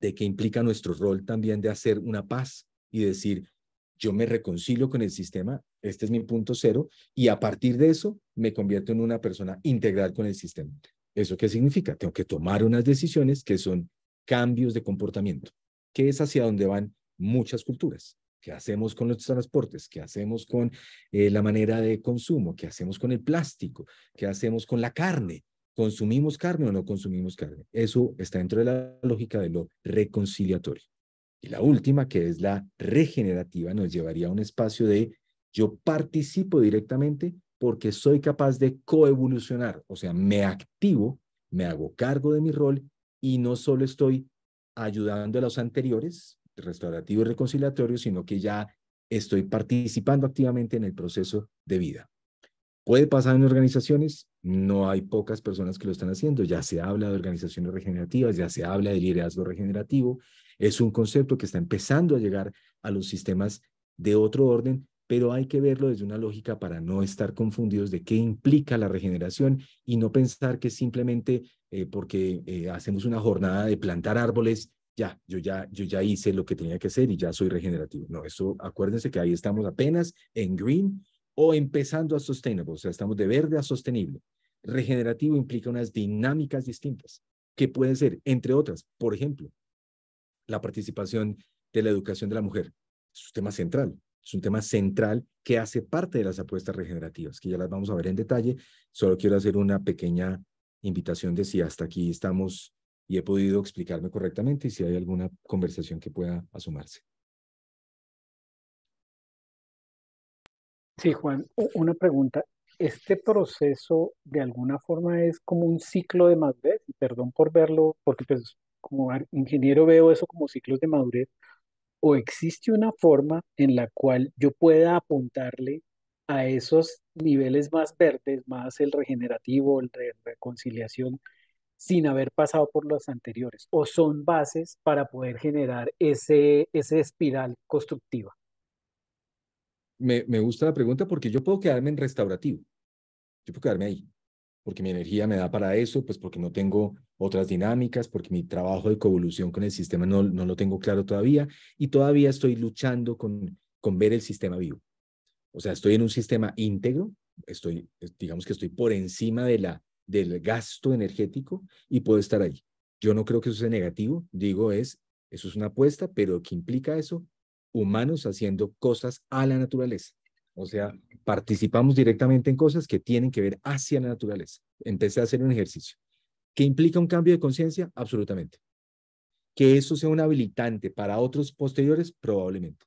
de que implica nuestro rol también de hacer una paz y decir, yo me reconcilio con el sistema este es mi punto cero, y a partir de eso me convierto en una persona integral con el sistema. ¿Eso qué significa? Tengo que tomar unas decisiones que son cambios de comportamiento, que es hacia donde van muchas culturas. ¿Qué hacemos con los transportes? ¿Qué hacemos con eh, la manera de consumo? ¿Qué hacemos con el plástico? ¿Qué hacemos con la carne? ¿Consumimos carne o no consumimos carne? Eso está dentro de la lógica de lo reconciliatorio. Y la última, que es la regenerativa, nos llevaría a un espacio de yo participo directamente porque soy capaz de coevolucionar, o sea, me activo, me hago cargo de mi rol y no solo estoy ayudando a los anteriores, restaurativo y reconciliatorio, sino que ya estoy participando activamente en el proceso de vida. Puede pasar en organizaciones, no hay pocas personas que lo están haciendo, ya se habla de organizaciones regenerativas, ya se habla de liderazgo regenerativo, es un concepto que está empezando a llegar a los sistemas de otro orden, pero hay que verlo desde una lógica para no estar confundidos de qué implica la regeneración y no pensar que simplemente eh, porque eh, hacemos una jornada de plantar árboles, ya, yo ya, yo ya hice lo que tenía que hacer y ya soy regenerativo. No, eso acuérdense que ahí estamos apenas en green o empezando a sustainable, o sea, estamos de verde a sostenible. Regenerativo implica unas dinámicas distintas, que pueden ser, entre otras, por ejemplo, la participación de la educación de la mujer. Es un tema central es un tema central que hace parte de las apuestas regenerativas, que ya las vamos a ver en detalle. Solo quiero hacer una pequeña invitación de si hasta aquí estamos y he podido explicarme correctamente y si hay alguna conversación que pueda asumarse. Sí, Juan, una pregunta. Este proceso de alguna forma es como un ciclo de madurez, perdón por verlo, porque pues como ingeniero veo eso como ciclos de madurez, o existe una forma en la cual yo pueda apuntarle a esos niveles más verdes, más el regenerativo, el reconciliación, sin haber pasado por los anteriores, o son bases para poder generar ese, espiral constructiva. Me, me gusta la pregunta porque yo puedo quedarme en restaurativo, yo puedo quedarme ahí, porque mi energía me da para eso, pues porque no tengo otras dinámicas, porque mi trabajo de coevolución con el sistema no, no lo tengo claro todavía y todavía estoy luchando con, con ver el sistema vivo. O sea, estoy en un sistema íntegro, estoy, digamos que estoy por encima de la, del gasto energético y puedo estar ahí. Yo no creo que eso sea negativo, digo es, eso es una apuesta, pero ¿qué implica eso? Humanos haciendo cosas a la naturaleza. O sea, participamos directamente en cosas que tienen que ver hacia la naturaleza. Empecé a hacer un ejercicio. ¿Que implica un cambio de conciencia? Absolutamente. ¿Que eso sea un habilitante para otros posteriores? Probablemente.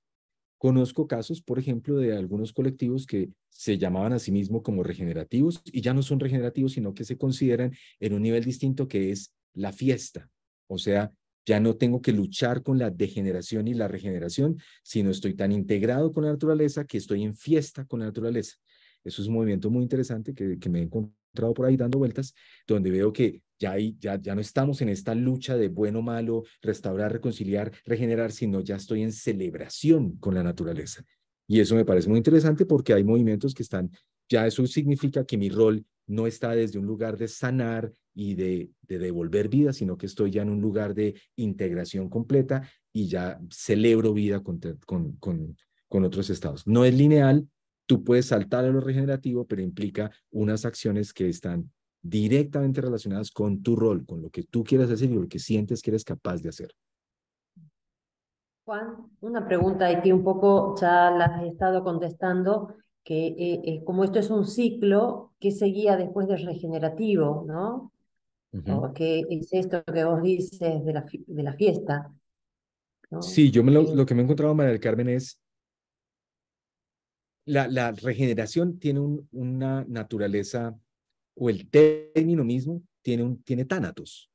Conozco casos, por ejemplo, de algunos colectivos que se llamaban a sí mismos como regenerativos y ya no son regenerativos, sino que se consideran en un nivel distinto que es la fiesta. O sea, ya no tengo que luchar con la degeneración y la regeneración, sino estoy tan integrado con la naturaleza que estoy en fiesta con la naturaleza. Eso es un movimiento muy interesante que, me he encontrado por ahí dando vueltas, donde veo que ya, ya, ya no estamos en esta lucha de bueno, malo, restaurar, reconciliar, regenerar, sino ya estoy en celebración con la naturaleza. Y eso me parece muy interesante porque hay movimientos que están, ya eso significa que mi rol no está desde un lugar de sanar, y de, devolver vida, sino que estoy ya en un lugar de integración completa y ya celebro vida con, otros estados. No es lineal, tú puedes saltar a lo regenerativo, pero implica unas acciones que están directamente relacionadas con tu rol, con lo que tú quieres hacer y lo que sientes que eres capaz de hacer. Juan, una pregunta y que un poco ya la has estado contestando, que eh, como esto es un ciclo, ¿qué seguía después del regenerativo? ¿no? ¿Qué es esto que vos dices de la, de la fiesta? Sí, yo me lo, lo, eh, que me he encontrado, María del Carmen, es la, la regeneración tiene un, una naturaleza, o el término mismo tiene, un, tiene tánatos,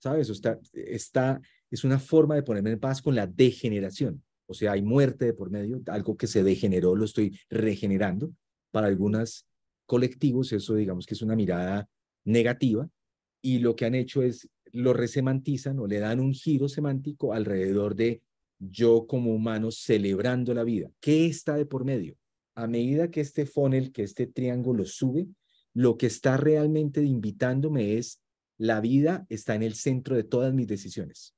¿sabes? O está, está, es una forma de ponerme en paz con la degeneración. O sea, hay muerte de por medio, algo que se degeneró, lo estoy regenerando. Para algunos colectivos, eso digamos que es una mirada negativa, y lo que han hecho es lo resemantizan o le dan un giro semántico alrededor de yo como humano celebrando la vida. ¿Qué está de por medio? A medida que este funnel, que este triángulo sube, lo que está realmente invitándome es la vida está en el centro de todas mis decisiones.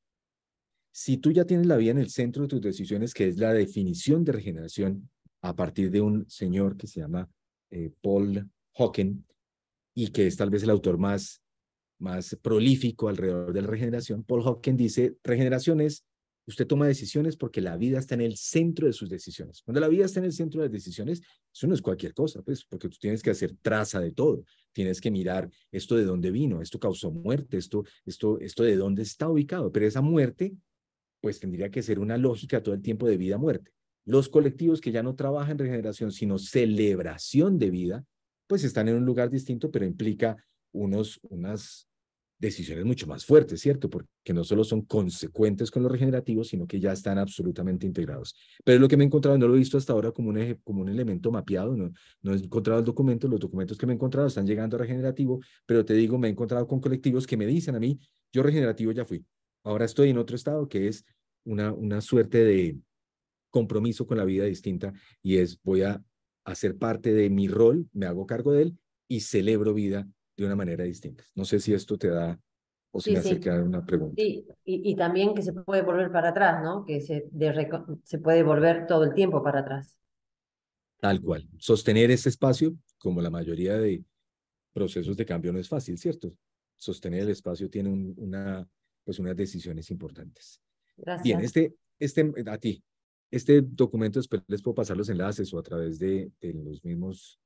Si tú ya tienes la vida en el centro de tus decisiones, que es la definición de regeneración a partir de un señor que se llama eh, Paul Hawken y que es tal vez el autor más más prolífico alrededor de la regeneración, Paul Hopkins dice, regeneración es, usted toma decisiones porque la vida está en el centro de sus decisiones. Cuando la vida está en el centro de las decisiones, eso no es cualquier cosa, pues, porque tú tienes que hacer traza de todo, tienes que mirar esto de dónde vino, esto causó muerte, esto, esto, esto de dónde está ubicado, pero esa muerte, pues tendría que ser una lógica todo el tiempo de vida-muerte. Los colectivos que ya no trabajan regeneración, sino celebración de vida, pues están en un lugar distinto, pero implica unos, unas, decisiones mucho más fuertes, ¿cierto? Porque no solo son consecuentes con los regenerativos, sino que ya están absolutamente integrados. Pero es lo que me he encontrado, no lo he visto hasta ahora como un, como un elemento mapeado, no, he encontrado el documento, los documentos que me he encontrado están llegando a regenerativo, pero te digo, me he encontrado con colectivos que me dicen a mí, yo regenerativo ya fui, ahora estoy en otro estado que es una, una suerte de compromiso con la vida distinta y es voy a hacer parte de mi rol, me hago cargo de él y celebro vida de una manera distinta. No sé si esto te da o si me hace una pregunta. Sí, y, también que se puede volver para atrás, ¿no? Que se, se puede volver todo el tiempo para atrás. Tal cual. Sostener ese espacio, como la mayoría de procesos de cambio, no es fácil, ¿cierto? Sostener el espacio tiene una, pues unas decisiones importantes. Gracias. Bien, este, este, a ti, este documento les puedo pasar los enlaces o a través de los mismos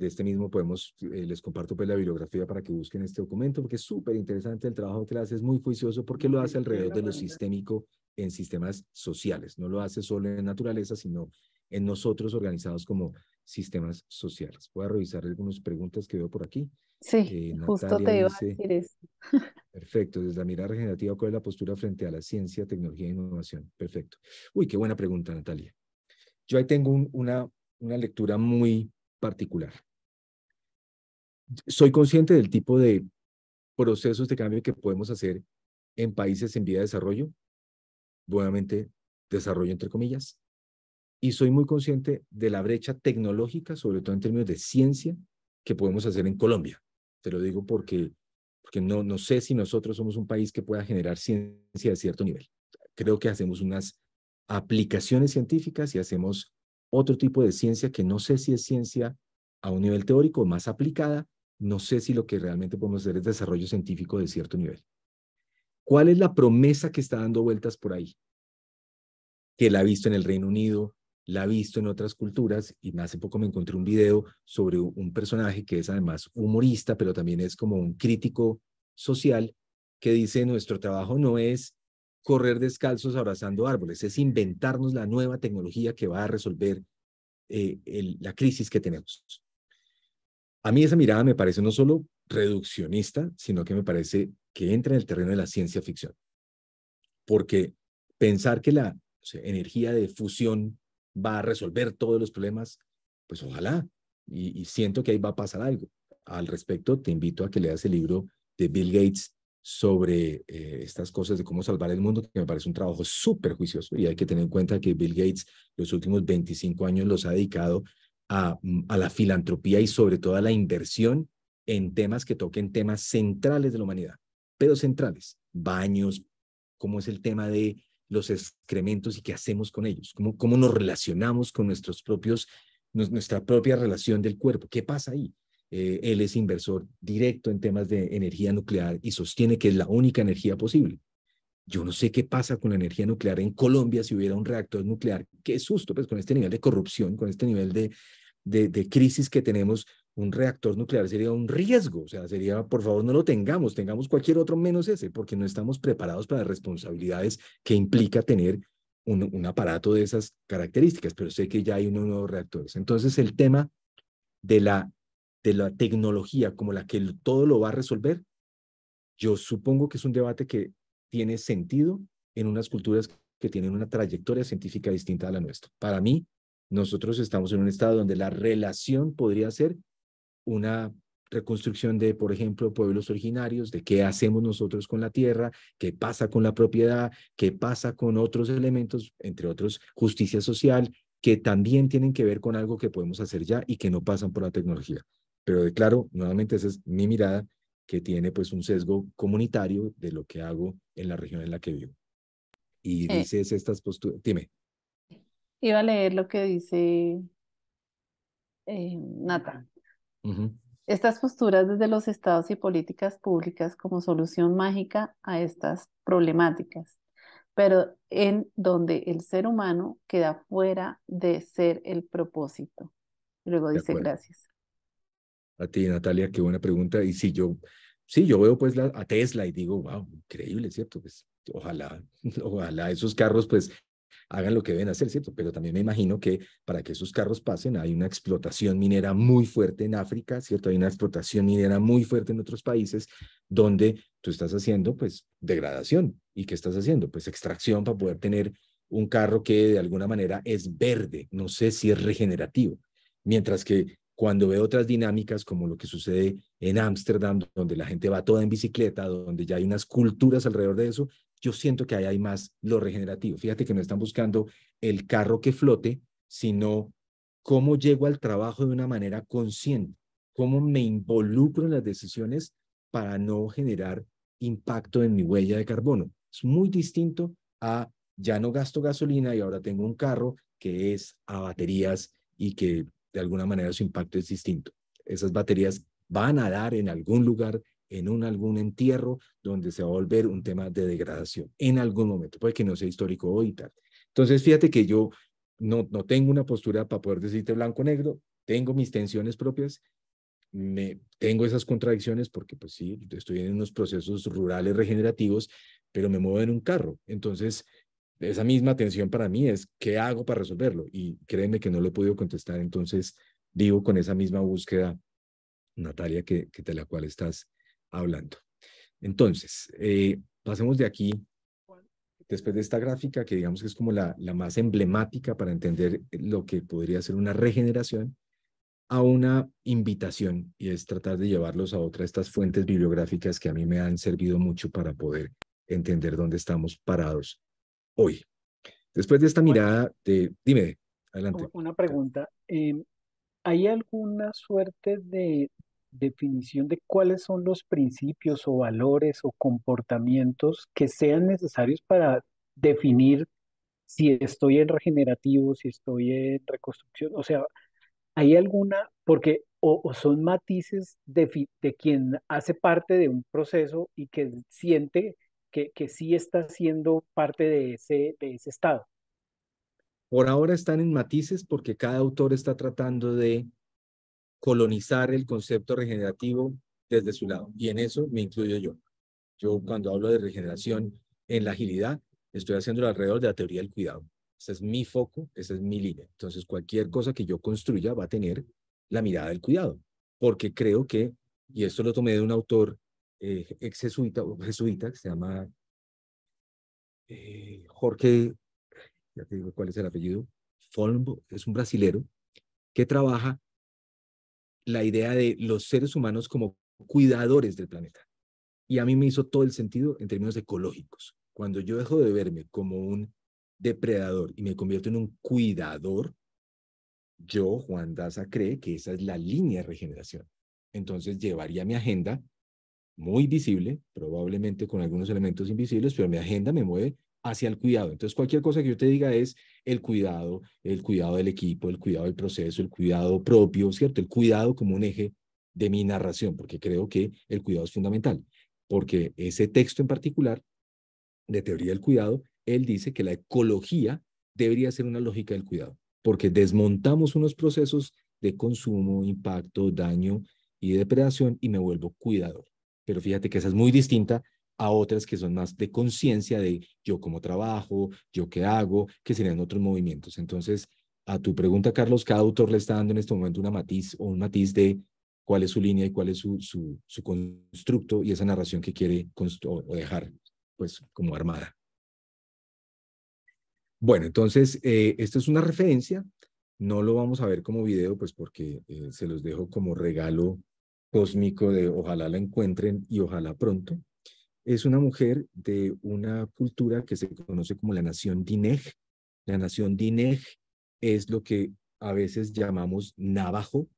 de este mismo podemos, eh, les comparto pues, la bibliografía para que busquen este documento, porque es súper interesante el trabajo que hace, es muy juicioso porque lo hace alrededor de lo sistémico en sistemas sociales, no lo hace solo en naturaleza, sino en nosotros organizados como sistemas sociales. Voy a revisar algunas preguntas que veo por aquí. Sí, eh, justo te iba a decir Perfecto, desde la mirada regenerativa, ¿cuál es la postura frente a la ciencia, tecnología e innovación? Perfecto. Uy, qué buena pregunta, Natalia. Yo ahí tengo una, una lectura muy particular soy consciente del tipo de procesos de cambio que podemos hacer en países en vía de desarrollo, nuevamente desarrollo entre comillas, y soy muy consciente de la brecha tecnológica, sobre todo en términos de ciencia, que podemos hacer en Colombia. Te lo digo porque, porque no, no sé si nosotros somos un país que pueda generar ciencia de cierto nivel. Creo que hacemos unas aplicaciones científicas y hacemos otro tipo de ciencia que no sé si es ciencia a un nivel teórico más aplicada, no sé si lo que realmente podemos hacer es desarrollo científico de cierto nivel. ¿Cuál es la promesa que está dando vueltas por ahí? Que la ha visto en el Reino Unido, la ha visto en otras culturas y hace poco me encontré un video sobre un personaje que es además humorista, pero también es como un crítico social que dice nuestro trabajo no es correr descalzos abrazando árboles, es inventarnos la nueva tecnología que va a resolver eh, la crisis que tenemos. A mí esa mirada me parece no solo reduccionista, sino que me parece que entra en el terreno de la ciencia ficción. Porque pensar que la energía de fusión va a resolver todos los problemas, pues ojalá. Y, siento que ahí va a pasar algo. Al respecto, te invito a que leas el libro de Bill Gates sobre eh, estas cosas de cómo salvar el mundo, que me parece un trabajo súper juicioso y hay que tener en cuenta que Bill Gates los últimos 25 años los ha dedicado Mm, a, la filantropía y sobre todo a la inversión en temas que toquen temas centrales de la humanidad, pero centrales, baños, cómo es el tema de los excrementos y qué hacemos con ellos, cómo, cómo nos relacionamos con nuestros propios, nuestra propia relación del cuerpo, qué pasa ahí. Eh, él es inversor directo en temas de energía nuclear y sostiene que es la única energía posible. Yo no sé qué pasa con la energía nuclear en Colombia si hubiera un reactor nuclear. Qué susto, pues con este nivel de corrupción, con este nivel de, de, crisis que tenemos, un reactor nuclear sería un riesgo, o sea, sería, por favor, no lo tengamos, tengamos cualquier otro menos ese, porque no estamos preparados para las responsabilidades que implica tener un, un, aparato de esas características, pero sé que ya hay unos nuevos reactores. Entonces, el tema de la, de la tecnología como la que todo lo va a resolver, yo supongo que es un debate que tiene sentido en unas culturas que tienen una trayectoria científica distinta a la nuestra. Para mí, nosotros estamos en un estado donde la relación podría ser una reconstrucción de, por ejemplo, pueblos originarios, de qué hacemos nosotros con la tierra, qué pasa con la propiedad, qué pasa con otros elementos, entre otros, justicia social, que también tienen que ver con algo que podemos hacer ya y que no pasan por la tecnología. Pero declaro, nuevamente, esa es mi mirada, que tiene pues un sesgo comunitario de lo que hago en la región en la que vivo. Y eh. dices estas posturas, dime. Iba a leer lo que dice eh, Nata. Estas posturas desde los estados y políticas públicas como solución mágica a estas problemáticas, pero en donde el ser humano queda fuera de ser el propósito. luego dice gracias. A ti, Natalia, qué buena pregunta. Y si yo, sí, yo veo pues la, a Tesla y digo, wow, increíble, ¿cierto? Pues ojalá, ojalá esos carros pues hagan lo que deben hacer, ¿cierto? Pero también me imagino que para que esos carros pasen hay una explotación minera muy fuerte en África, ¿cierto? Hay una explotación minera muy fuerte en otros países donde tú estás haciendo, pues, degradación. ¿Y qué estás haciendo? Pues extracción para poder tener un carro que de alguna manera es verde, no sé si es regenerativo. Mientras que cuando veo otras dinámicas como lo que sucede en Ámsterdam, donde la gente va toda en bicicleta, donde ya hay unas culturas alrededor de eso, yo siento que ahí hay más lo regenerativo. Fíjate que no están buscando el carro que flote, sino cómo llego al trabajo de una manera consciente, cómo me involucro en las decisiones para no generar impacto en mi huella de carbono. Es muy distinto a ya no gasto gasolina y ahora tengo un carro que es a baterías y que de alguna manera su impacto es distinto. Esas baterías van a dar en algún lugar en un algún entierro donde se va a volver un tema de degradación en algún momento, puede que no sea histórico hoy y tal. Entonces, fíjate que yo no, no tengo una postura para poder decirte blanco-negro, o tengo mis tensiones propias, me, tengo esas contradicciones porque pues sí, estoy en unos procesos rurales regenerativos, pero me muevo en un carro. Entonces, esa misma tensión para mí es qué hago para resolverlo. Y créeme que no lo he podido contestar. Entonces, digo con esa misma búsqueda, Natalia, que, que de la cual estás hablando. Entonces, eh, pasemos de aquí, después de esta gráfica, que digamos que es como la, la más emblemática para entender lo que podría ser una regeneración, a una invitación y es tratar de llevarlos a otra de estas fuentes bibliográficas que a mí me han servido mucho para poder entender dónde estamos parados hoy. Después de esta mirada de, dime, adelante. Una pregunta. Em, ¿Hay alguna suerte de, definición de cuáles son los principios o valores o comportamientos que sean necesarios para definir si estoy en regenerativo, si estoy en reconstrucción. O sea, ¿hay alguna, porque o, son matices de, de, quien hace parte de un proceso y que siente que, que sí está siendo parte de ese, de ese estado? Por ahora están en matices porque cada autor está tratando de colonizar el concepto regenerativo desde su lado. Y en eso me incluyo yo. Yo cuando hablo de regeneración en la agilidad, estoy haciéndolo alrededor de la teoría del cuidado. Ese es mi foco, esa es mi línea. Entonces, cualquier cosa que yo construya va a tener la mirada del cuidado, porque creo que, y esto lo tomé de un autor eh, ex jesuita, o jesuita, que se llama eh, Jorge, ya te digo cuál es el apellido, Folmbo, es un brasilero que trabaja la idea de los seres humanos como cuidadores del planeta. Y a mí me hizo todo el sentido en términos ecológicos. Cuando yo dejo de verme como un depredador y me convierto en un cuidador, yo, Juan Daza, cree que esa es la línea de regeneración. Entonces llevaría mi agenda muy visible, probablemente con algunos elementos invisibles, pero mi agenda me mueve hacia el cuidado. Entonces, cualquier cosa que yo te diga es el cuidado, el cuidado del equipo, el cuidado del proceso, el cuidado propio, ¿cierto? El cuidado como un eje de mi narración, porque creo que el cuidado es fundamental, porque ese texto en particular de teoría del cuidado, él dice que la ecología debería ser una lógica del cuidado, porque desmontamos unos procesos de consumo, impacto, daño y depredación y me vuelvo cuidador. Pero fíjate que esa es muy distinta a otras que son más de conciencia de yo cómo trabajo, yo qué hago, que serían otros movimientos. Entonces, a tu pregunta, Carlos, cada autor le está dando en este momento una matiz o un matiz de cuál es su línea y cuál es su, su, su constructo y esa narración que quiere o dejar pues como armada. Bueno, entonces, eh, esto es una referencia. No lo vamos a ver como video, pues porque eh, se los dejo como regalo cósmico de ojalá la encuentren y ojalá pronto es una mujer de una cultura que se conoce como la nación Dinej. La nación Dinej es lo que a veces llamamos Navajo,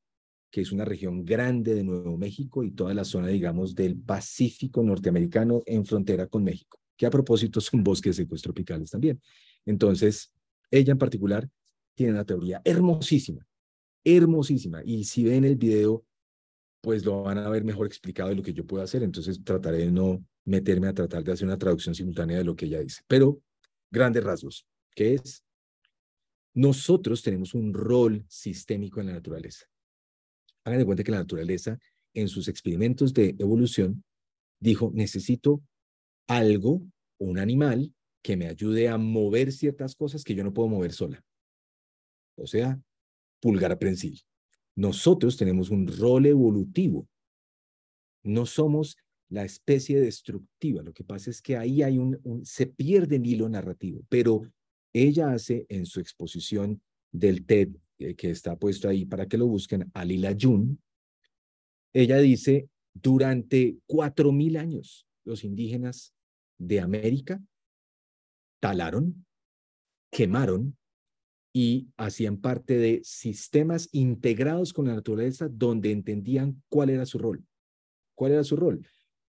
que es una región grande de Nuevo México y toda la zona, digamos, del Pacífico norteamericano en frontera con México, que a propósito son bosques tropicales también. Entonces, ella en particular tiene una teoría hermosísima, hermosísima. Y si ven el video, pues lo van a ver mejor explicado de lo que yo puedo hacer. Entonces, trataré de no meterme a tratar de hacer una traducción simultánea de lo que ella dice. Pero grandes rasgos, que es, nosotros tenemos un rol sistémico en la naturaleza. Hagan de cuenta que la naturaleza, en sus experimentos de evolución, dijo, necesito algo, un animal, que me ayude a mover ciertas cosas que yo no puedo mover sola. O sea, pulgar prensil. Nosotros tenemos un rol evolutivo. No somos la especie destructiva. Lo que pasa es que ahí hay un, se pierde el hilo narrativo, pero ella hace en su exposición del TED eh, que está puesto ahí para que lo busquen, Alila Jun, ella dice, durante cuatro mil años los indígenas de América talaron, quemaron y hacían parte de sistemas integrados con la naturaleza donde entendían cuál era su rol. ¿Cuál era su rol?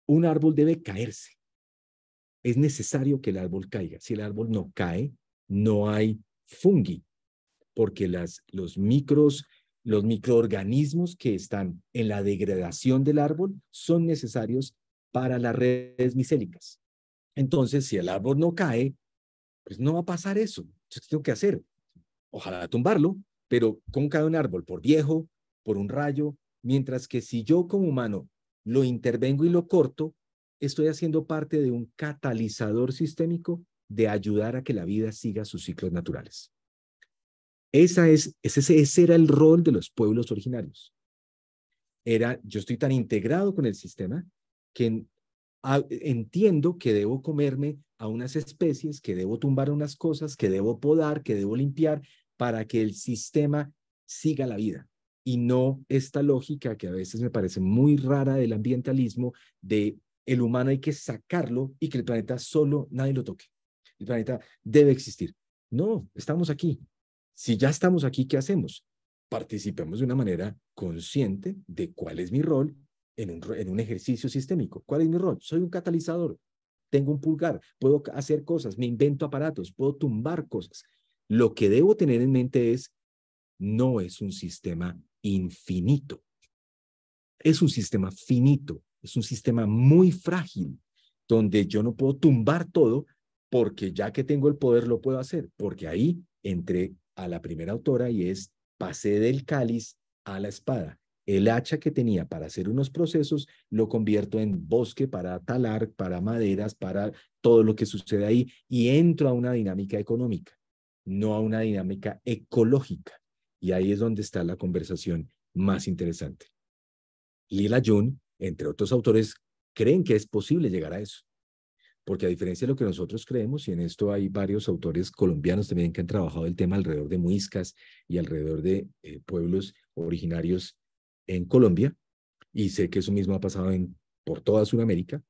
un árbol debe caerse. Es necesario que el árbol caiga. Si el árbol no cae, no hay fungi, porque las, los micros, los microorganismos que están en la degradación del árbol son necesarios para las redes micélicas. Entonces, si el árbol no cae, pues no va a pasar eso. Entonces, tengo que hacer? Ojalá tumbarlo, pero ¿cómo cae un árbol? Por viejo, por un rayo. Mientras que si yo como humano lo intervengo y lo corto, estoy haciendo parte de un catalizador sistémico de ayudar a que la vida siga sus ciclos naturales. Esa es, ese, ese era el rol de los pueblos originarios. Era, yo estoy tan integrado con el sistema que entiendo que debo comerme a unas especies, que debo tumbar unas cosas, que debo podar, que debo limpiar para que el sistema siga la vida y no esta lógica que a veces me parece muy rara del ambientalismo de el humano hay que sacarlo y que el planeta solo nadie lo toque. El planeta debe existir. No, estamos aquí. Si ya estamos aquí, ¿qué hacemos? Participemos de una manera consciente de cuál es mi rol en un, en un ejercicio sistémico. ¿Cuál es mi rol? Soy un catalizador. Tengo un pulgar. Puedo hacer cosas. Me invento aparatos. Puedo tumbar cosas. Lo que debo tener en mente es, no es un sistema infinito. Es un sistema finito, es un sistema muy frágil, donde yo no puedo tumbar todo porque ya que tengo el poder lo puedo hacer, porque ahí entré a la primera autora y es pasé del cáliz a la espada. El hacha que tenía para hacer unos procesos lo convierto en bosque para talar, para maderas, para todo lo que sucede ahí y entro a una dinámica económica, no a una dinámica ecológica. Y ahí es donde está la conversación más interesante. Lila Jun, entre otros autores, creen que es posible llegar a eso. Porque a diferencia de lo que nosotros creemos, y en esto hay varios autores colombianos también que han trabajado el tema alrededor de muiscas y alrededor de eh, pueblos originarios en Colombia, y sé que eso mismo ha pasado en, por toda Sudamérica,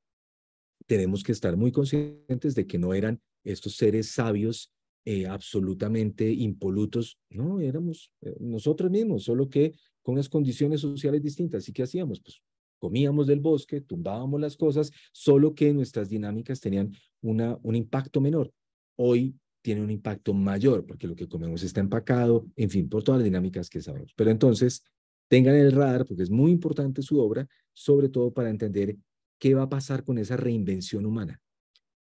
tenemos que estar muy conscientes de que no eran estos seres sabios eh, absolutamente impolutos. No, éramos eh, nosotros mismos, solo que con unas condiciones sociales distintas. ¿Y qué hacíamos? Pues comíamos del bosque, tumbábamos las cosas, solo que nuestras dinámicas tenían una, un impacto menor. Hoy tiene un impacto mayor porque lo que comemos está empacado, en fin, por todas las dinámicas que sabemos. Pero entonces, tengan el radar porque es muy importante su obra, sobre todo para entender qué va a pasar con esa reinvención humana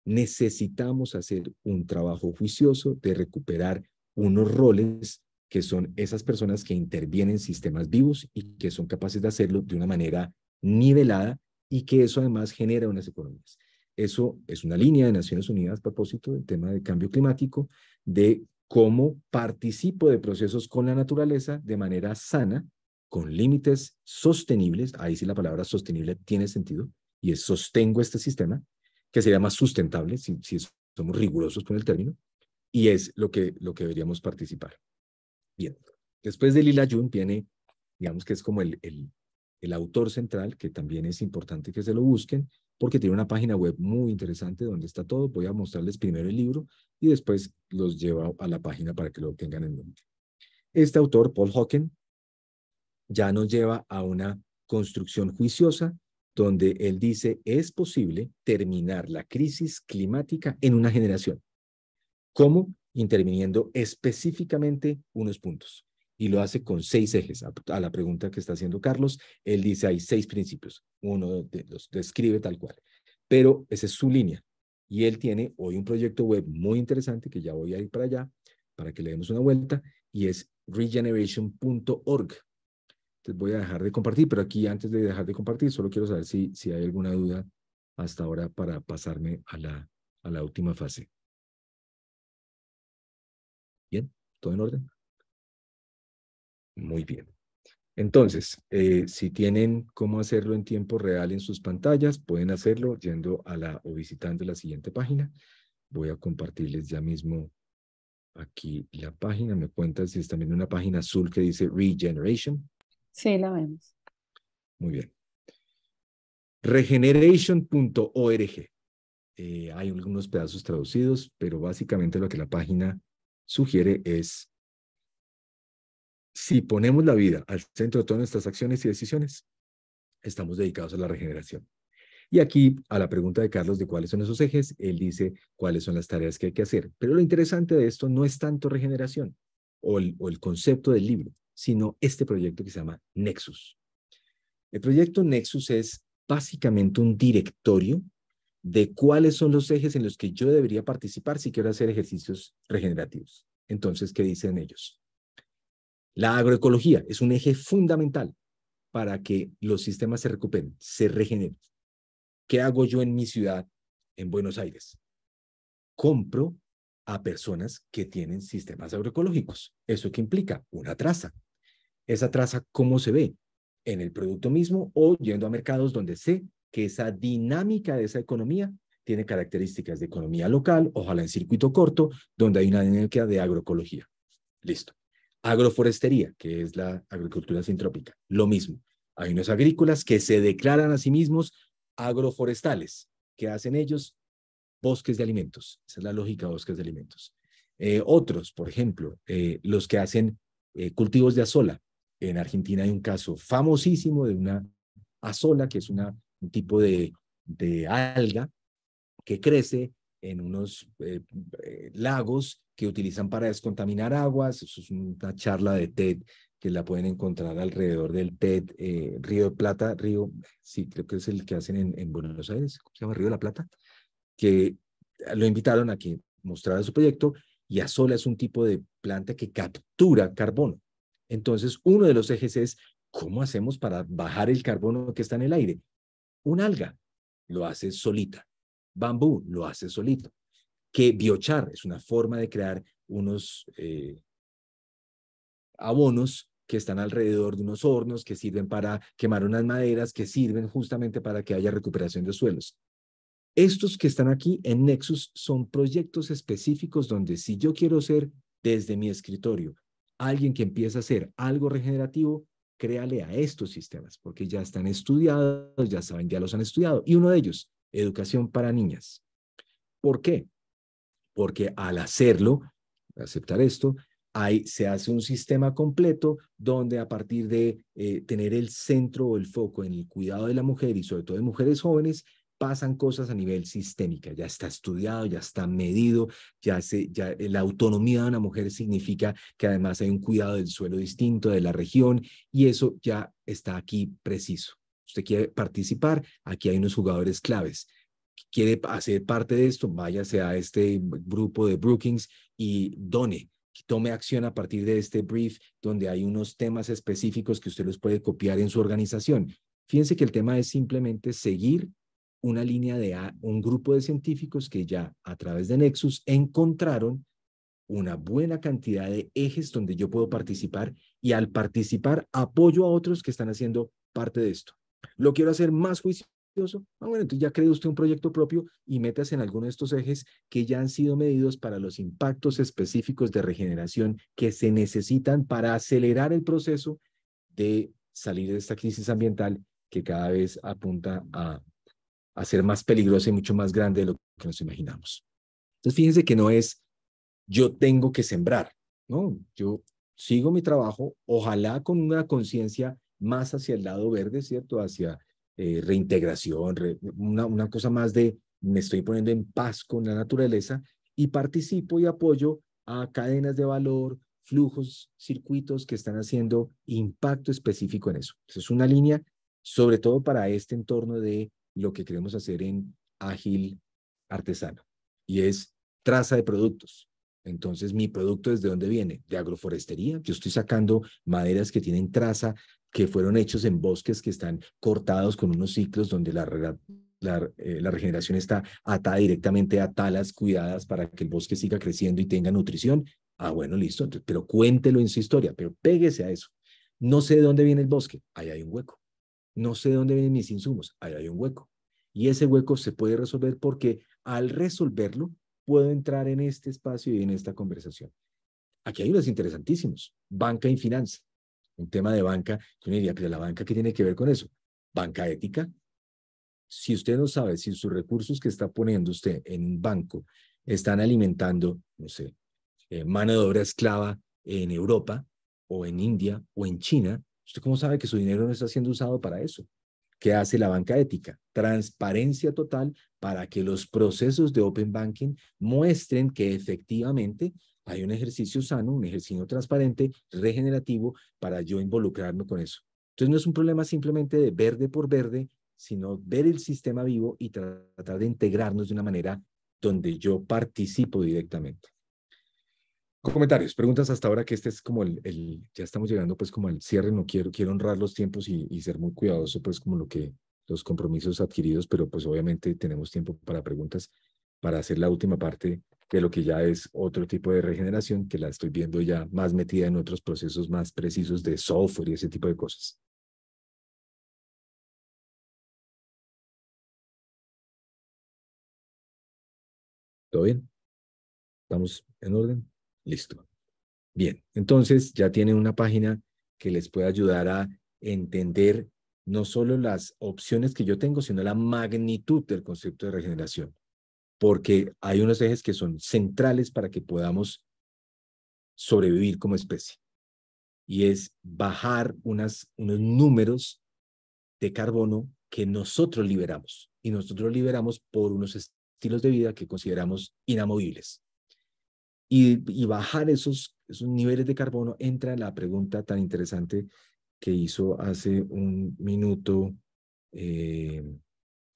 necesitamos hacer un trabajo juicioso de recuperar unos roles que son esas personas que intervienen en sistemas vivos y que son capaces de hacerlo de una manera nivelada y que eso además genera unas economías. Eso es una línea de Naciones Unidas a propósito del tema de cambio climático, de cómo participo de procesos con la naturaleza de manera sana, con límites sostenibles, ahí sí la palabra sostenible tiene sentido, y es sostengo este sistema, que sería más sustentable, si, somos rigurosos con el término, y es lo que, lo que deberíamos participar. Bien, después de Lila Jun viene, digamos que es como el, el, el autor central, que también es importante que se lo busquen, porque tiene una página web muy interesante donde está todo. Voy a mostrarles primero el libro y después los llevo a la página para que lo tengan en mente. Este autor, Paul Hawken, ya nos lleva a una construcción juiciosa donde él dice, es posible terminar la crisis climática en una generación. ¿Cómo? Interviniendo específicamente unos puntos. Y lo hace con seis ejes. A, la pregunta que está haciendo Carlos, él dice, hay seis principios. Uno de, los describe tal cual. Pero esa es su línea. Y él tiene hoy un proyecto web muy interesante que ya voy a ir para allá, para que le demos una vuelta, y es regeneration.org voy a dejar de compartir, pero aquí antes de dejar de compartir, solo quiero saber si, si hay alguna duda hasta ahora para pasarme a la, a la última fase. Bien, ¿todo en orden? Muy bien. Entonces, eh, si tienen cómo hacerlo en tiempo real en sus pantallas, pueden hacerlo yendo a la o visitando la siguiente página. Voy a compartirles ya mismo aquí la página. Me cuentan si es también una página azul que dice Regeneration. Sí, la vemos. Muy bien. Regeneration.org. Eh, hay algunos pedazos traducidos, pero básicamente lo que la página sugiere es, si ponemos la vida al centro de todas nuestras acciones y decisiones, estamos dedicados a la regeneración. Y aquí, a la pregunta de Carlos de cuáles son esos ejes, él dice cuáles son las tareas que hay que hacer. Pero lo interesante de esto no es tanto regeneración o el concepto del libro, sino este proyecto que se llama Nexus. El proyecto Nexus es básicamente un directorio de cuáles son los ejes en los que yo debería participar si quiero hacer ejercicios regenerativos. Entonces, ¿qué dicen ellos? La agroecología es un eje fundamental para que los sistemas se recuperen, se regeneren. ¿Qué hago yo en mi ciudad, en Buenos Aires? Compro a personas que tienen sistemas agroecológicos. ¿Eso qué implica? Una traza, esa traza cómo se ve en el producto mismo o yendo a mercados donde sé que esa dinámica de esa economía tiene características de economía local, ojalá en circuito corto, donde hay una dinámica de agroecología. Listo. Agroforestería, que es la agricultura sintrópica. Lo mismo. Hay unos agrícolas que se declaran a sí mismos agroforestales. que hacen ellos? Bosques de alimentos. Esa es la lógica bosques de alimentos. Eh, otros, por ejemplo, eh, los que hacen eh, cultivos de azola, en Argentina hay un caso famosísimo de una azola, que es una, un tipo de, alga que crece en unos eh, eh, lagos que utilizan para descontaminar aguas. Eso es una charla de TED que la pueden encontrar alrededor del TED eh, Río de Plata, Río, sí, creo que es el que hacen en, en Buenos Aires, ¿cómo se llama? Río de la Plata, que lo invitaron a que mostrara su proyecto y azola es un tipo de planta que captura carbono. Entonces, uno de los ejes es cómo hacemos para bajar el carbono que está en el aire. Un alga lo hace solita, bambú lo hace solito, que biochar es una forma de crear unos eh, abonos que están alrededor de unos hornos, que sirven para quemar unas maderas, que sirven justamente para que haya recuperación de suelos. Estos que están aquí en Nexus son proyectos específicos donde si yo quiero ser desde mi escritorio alguien que empieza a hacer algo regenerativo, créale a estos sistemas, porque ya están estudiados, ya saben, ya los han estudiado. Y uno de ellos, educación para niñas. ¿Por qué? Porque al hacerlo, aceptar esto, ahí se hace un sistema completo donde a partir de eh, tener el centro o el foco en el cuidado de la mujer y sobre todo de mujeres jóvenes, pasan cosas a nivel sistémico, ya está estudiado, ya está medido, ya, se, ya eh, la autonomía de una mujer significa que además hay un cuidado del suelo distinto, de la región, y eso ya está aquí preciso. Usted quiere participar, aquí hay unos jugadores claves. Quiere hacer parte de esto, váyase a este grupo de Brookings y done tome acción a partir de este brief donde hay unos temas específicos que usted los puede copiar en su organización. Fíjense que el tema es simplemente seguir una línea de un grupo de científicos que ya a través de Nexus encontraron una buena cantidad de ejes donde yo puedo participar y al participar apoyo a otros que están haciendo parte de esto. Lo quiero hacer más juicioso. Ah, bueno, entonces ya cree usted un proyecto propio y metas en alguno de estos ejes que ya han sido medidos para los impactos específicos de regeneración que se necesitan para acelerar el proceso de salir de esta crisis ambiental que cada vez apunta a a ser más peligrosa y mucho más grande de lo que nos imaginamos. Entonces, fíjense que no es yo tengo que sembrar, no, yo sigo mi trabajo, ojalá con una conciencia más hacia el lado verde, ¿cierto? Hacia eh, reintegración, una, una cosa más de me estoy poniendo en paz con la naturaleza y participo y apoyo a cadenas de valor, flujos, circuitos que están haciendo impacto específico en eso. es una línea sobre todo para este entorno de lo que queremos hacer en Ágil Artesano y es traza de productos. Entonces, mi producto de dónde viene? De agroforestería. Yo estoy sacando maderas que tienen traza, que fueron hechos en bosques que están cortados con unos ciclos donde la, eh, regeneración está atada directamente a talas cuidadas para que el bosque siga creciendo y tenga nutrición. Ah, bueno, listo. pero cuéntelo en su historia, pero péguese a eso. No sé de dónde viene el bosque. Ahí hay un hueco no sé dónde vienen mis insumos, ahí hay un hueco. Y ese hueco se puede resolver porque al resolverlo puedo entrar en este espacio y en esta conversación. Aquí hay unos interesantísimos, banca y finanzas Un tema de banca, yo diría, pero la banca, ¿qué tiene que ver con eso? Banca ética. Si usted no sabe si sus recursos que está poniendo usted en un banco están alimentando, no sé, eh, mano de obra esclava en Europa o en India o en China, ¿Usted cómo sabe que su dinero no está siendo usado para eso? ¿Qué hace la banca ética? Transparencia total para que los procesos de Open Banking muestren que efectivamente hay un ejercicio sano, un ejercicio transparente, regenerativo, para yo involucrarme con eso. Entonces no es un problema simplemente de verde por verde, sino ver el sistema vivo y tratar de integrarnos de una manera donde yo participo directamente. Comentarios, preguntas hasta ahora que este es como el, ya estamos llegando pues como al cierre, no quiero, quiero honrar los tiempos y, ser muy cuidadoso pues como lo que, los compromisos adquiridos, pero pues obviamente tenemos tiempo para preguntas, para hacer la última parte de lo que ya es otro tipo de regeneración, que la estoy viendo ya más metida en otros procesos más precisos de software y ese tipo de cosas. ¿Todo bien? ¿Estamos en orden? Listo. Bien, entonces ya tienen una página que les puede ayudar a entender no solo las opciones que yo tengo, sino la magnitud del concepto de regeneración, porque hay unos ejes que son centrales para que podamos sobrevivir como especie, y es bajar unas, unos números de carbono que nosotros liberamos, y nosotros liberamos por unos estilos de vida que consideramos inamovibles y, bajar esos, esos niveles de carbono, entra en la pregunta tan interesante que hizo hace un minuto eh,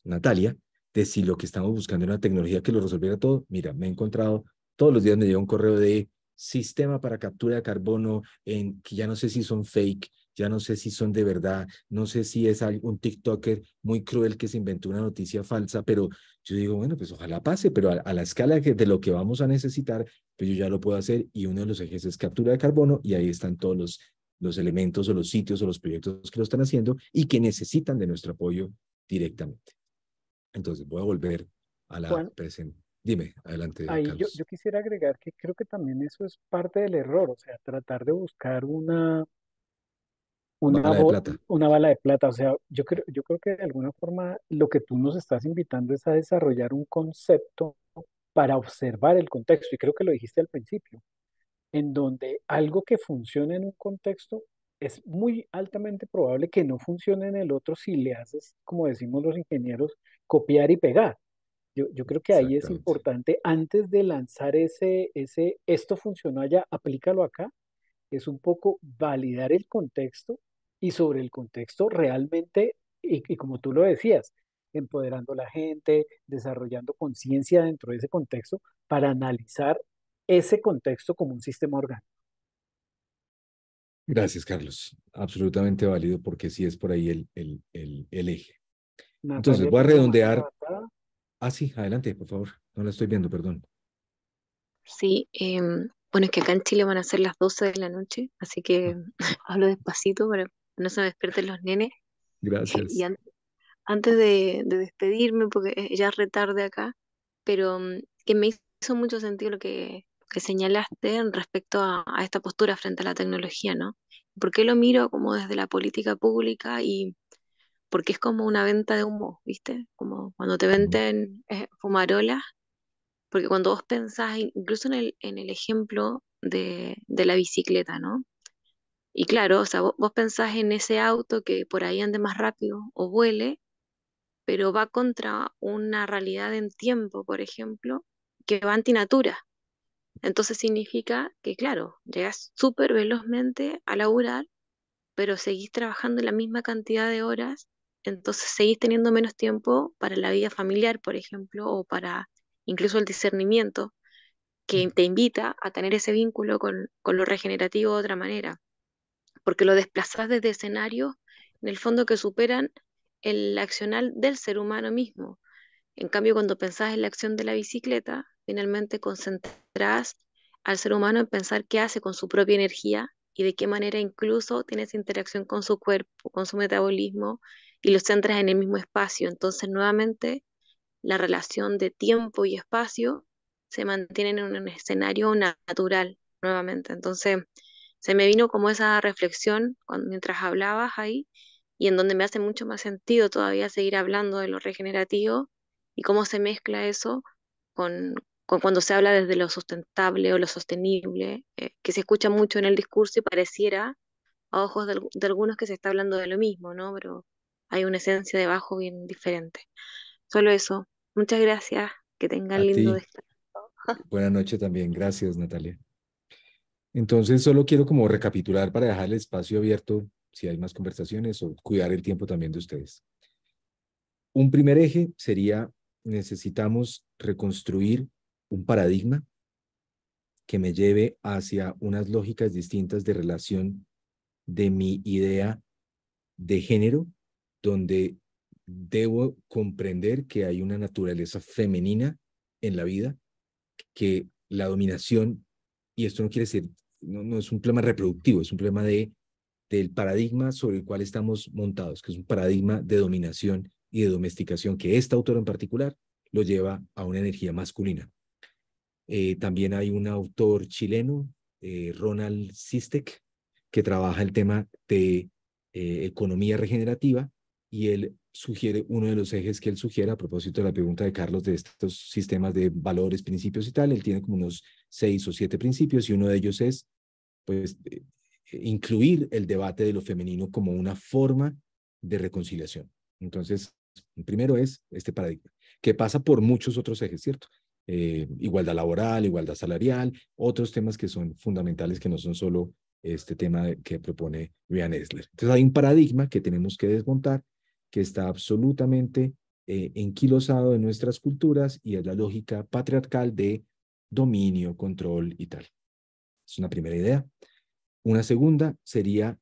Natalia, de si lo que estamos buscando es una tecnología que lo resolviera todo. Mira, me he encontrado, todos los días me llega un correo de sistema para captura de carbono, en, que ya no sé si son fake, ya no sé si son de verdad, no sé si es un TikToker muy cruel que se inventó una noticia falsa, pero yo digo, bueno, pues ojalá pase, pero a, la escala de lo que vamos a necesitar, pues yo ya lo puedo hacer y uno de los ejes es captura de carbono y ahí están todos los, los elementos o los sitios o los proyectos que lo están haciendo y que necesitan de nuestro apoyo directamente. Entonces, voy a volver a la presentación. Dime, adelante. yo quisiera agregar que creo que también eso es parte del error, o sea, tratar de buscar una una, bala de plata. Una bala de plata. O sea, yo creo, yo creo que de alguna forma lo que tú nos estás invitando es a desarrollar un concepto para observar el contexto. Y creo que lo dijiste al principio, en donde algo que funciona en un contexto es muy altamente probable que no funcione en el otro si le haces, como decimos los ingenieros, copiar y pegar. Yo, yo creo que ahí es importante, antes de lanzar ese, ese, esto funcionó allá, aplícalo acá, es un poco validar el contexto y sobre el contexto realmente, y, como tú lo decías, empoderando a la gente, desarrollando conciencia dentro de ese contexto para analizar ese contexto como un sistema orgánico. Gracias, Carlos. Absolutamente válido porque sí es por ahí el, el, el, eje. Entonces, voy a redondear. Ah, sí, adelante, por favor. No la estoy viendo, perdón. Sí, em, bueno, es que acá en Chile van a ser las 12 de la noche, así que ah. hablo despacito para no se me despierten los nenes. Gracias. Y antes de, despedirme, porque eh, ya es retarde acá, pero mm, que me hizo mucho sentido lo que, señalaste respecto a, esta postura frente a la tecnología, ¿no? porque lo miro como desde la política pública y porque es como una venta de humo, ¿viste? Como cuando te venden eh, fumarolas, porque cuando vos pensás, incluso en el, en el ejemplo de la bicicleta, ¿no? Y claro, o sea, vos, pensás en ese auto que por ahí ande más rápido o vuele, pero va contra una realidad en tiempo, por ejemplo, que va antinatura. Entonces significa que, claro, llegas súper velozmente a laburar, pero seguís trabajando la misma cantidad de horas, entonces seguís teniendo menos tiempo para la vida familiar, por ejemplo, o para incluso el discernimiento que mm. te invita a tener ese vínculo con, con lo regenerativo de otra manera porque lo desplazas desde escenarios, en el fondo, que superan el accional del ser humano mismo. En cambio, cuando pensás en la acción de la bicicleta, finalmente concentrás al ser humano en pensar qué hace con su propia energía y de qué manera incluso tienes interacción con su cuerpo, con su metabolismo y lo centras en el mismo espacio. Entonces, nuevamente, la relación de tiempo y espacio se mantiene en un escenario natural nuevamente. Entonces, se me vino como esa reflexión mientras hablabas ahí y en donde me hace mucho más sentido todavía seguir hablando de lo regenerativo y cómo se mezcla eso con, cuando se habla desde lo sustentable o lo sostenible, eh, que se escucha mucho en el discurso y pareciera a ojos de, algunos que se está hablando de lo mismo, ¿no? Pero hay una esencia debajo bien diferente. Solo eso. Muchas gracias. Que tengan lindo descanso. Buenas noches también. Gracias, Natalia. Entonces, solo quiero como recapitular para dejar el espacio abierto si hay más conversaciones o cuidar el tiempo también de ustedes. Un primer eje sería, necesitamos reconstruir un paradigma que me lleve hacia unas lógicas distintas de relación de mi idea de género, donde debo comprender que hay una naturaleza femenina en la vida, que la dominación, y esto no quiere decir no, es un problema reproductivo, es un problema de, del paradigma sobre el cual estamos montados, que es un paradigma de dominación y de domesticación, que este autor en particular lo lleva a una energía masculina. Eh, también hay un autor chileno, eh, Ronald Sistek, que trabaja el tema de eh, economía regenerativa y él sugiere uno de los ejes que él sugiere a propósito de la pregunta de Carlos de estos sistemas de valores, principios y tal. Él tiene como unos seis o siete principios y uno de ellos es pues, incluir el debate de lo femenino como una forma de reconciliación. Entonces, primero es este paradigma, que pasa por muchos otros ejes, ¿cierto? Eh, igualdad laboral, igualdad salarial, otros temas que son fundamentales que no son solo este tema que propone Ryan Esler. Entonces hay un paradigma que tenemos que desmontar, que está absolutamente eh, enquilosado en nuestras culturas y es la lógica patriarcal de dominio, control y tal. Es una primera idea. Una segunda sería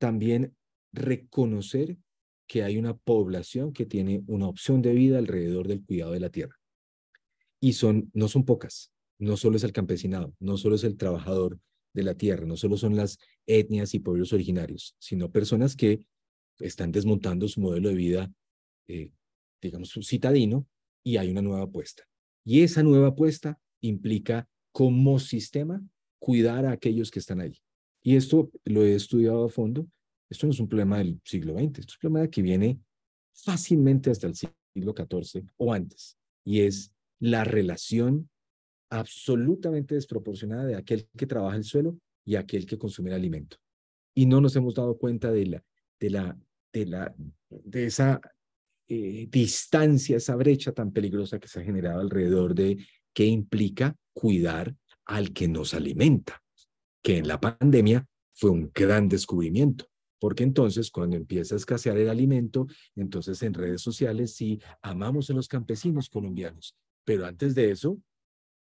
también reconocer que hay una población que tiene una opción de vida alrededor del cuidado de la tierra. Y son, no son pocas, no solo es el campesinado, no solo es el trabajador de la tierra, no solo son las etnias y pueblos originarios, sino personas que están desmontando su modelo de vida, eh, digamos, citadino, y hay una nueva apuesta. Y esa nueva apuesta implica como sistema cuidar a aquellos que están ahí. Y esto lo he estudiado a fondo. Esto no es un problema del siglo XX, esto es un problema que viene fácilmente hasta el siglo XIV o antes. Y es la relación absolutamente desproporcionada de aquel que trabaja el suelo y aquel que consume el alimento. Y no nos hemos dado cuenta de la, de la, de la, de esa eh, distancia, esa brecha tan peligrosa que se ha generado alrededor de qué implica cuidar al que nos alimenta, que en la pandemia fue un gran descubrimiento, porque entonces cuando empieza a escasear el alimento, entonces en redes sociales sí amamos a los campesinos colombianos, pero antes de eso,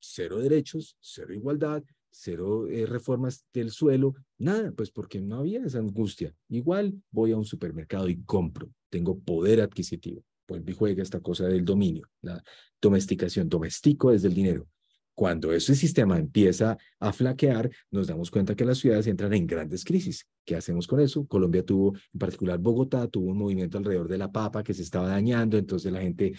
cero derechos, cero igualdad, cero eh, reformas del suelo, nada, pues porque no había esa angustia. Igual voy a un supermercado y compro, tengo poder adquisitivo. Pues me juega esta cosa del dominio, la domesticación, domestico desde el dinero. Cuando ese sistema empieza a flaquear, nos damos cuenta que las ciudades entran en grandes crisis. ¿Qué hacemos con eso? Colombia tuvo, en particular Bogotá, tuvo un movimiento alrededor de la papa que se estaba dañando, entonces la gente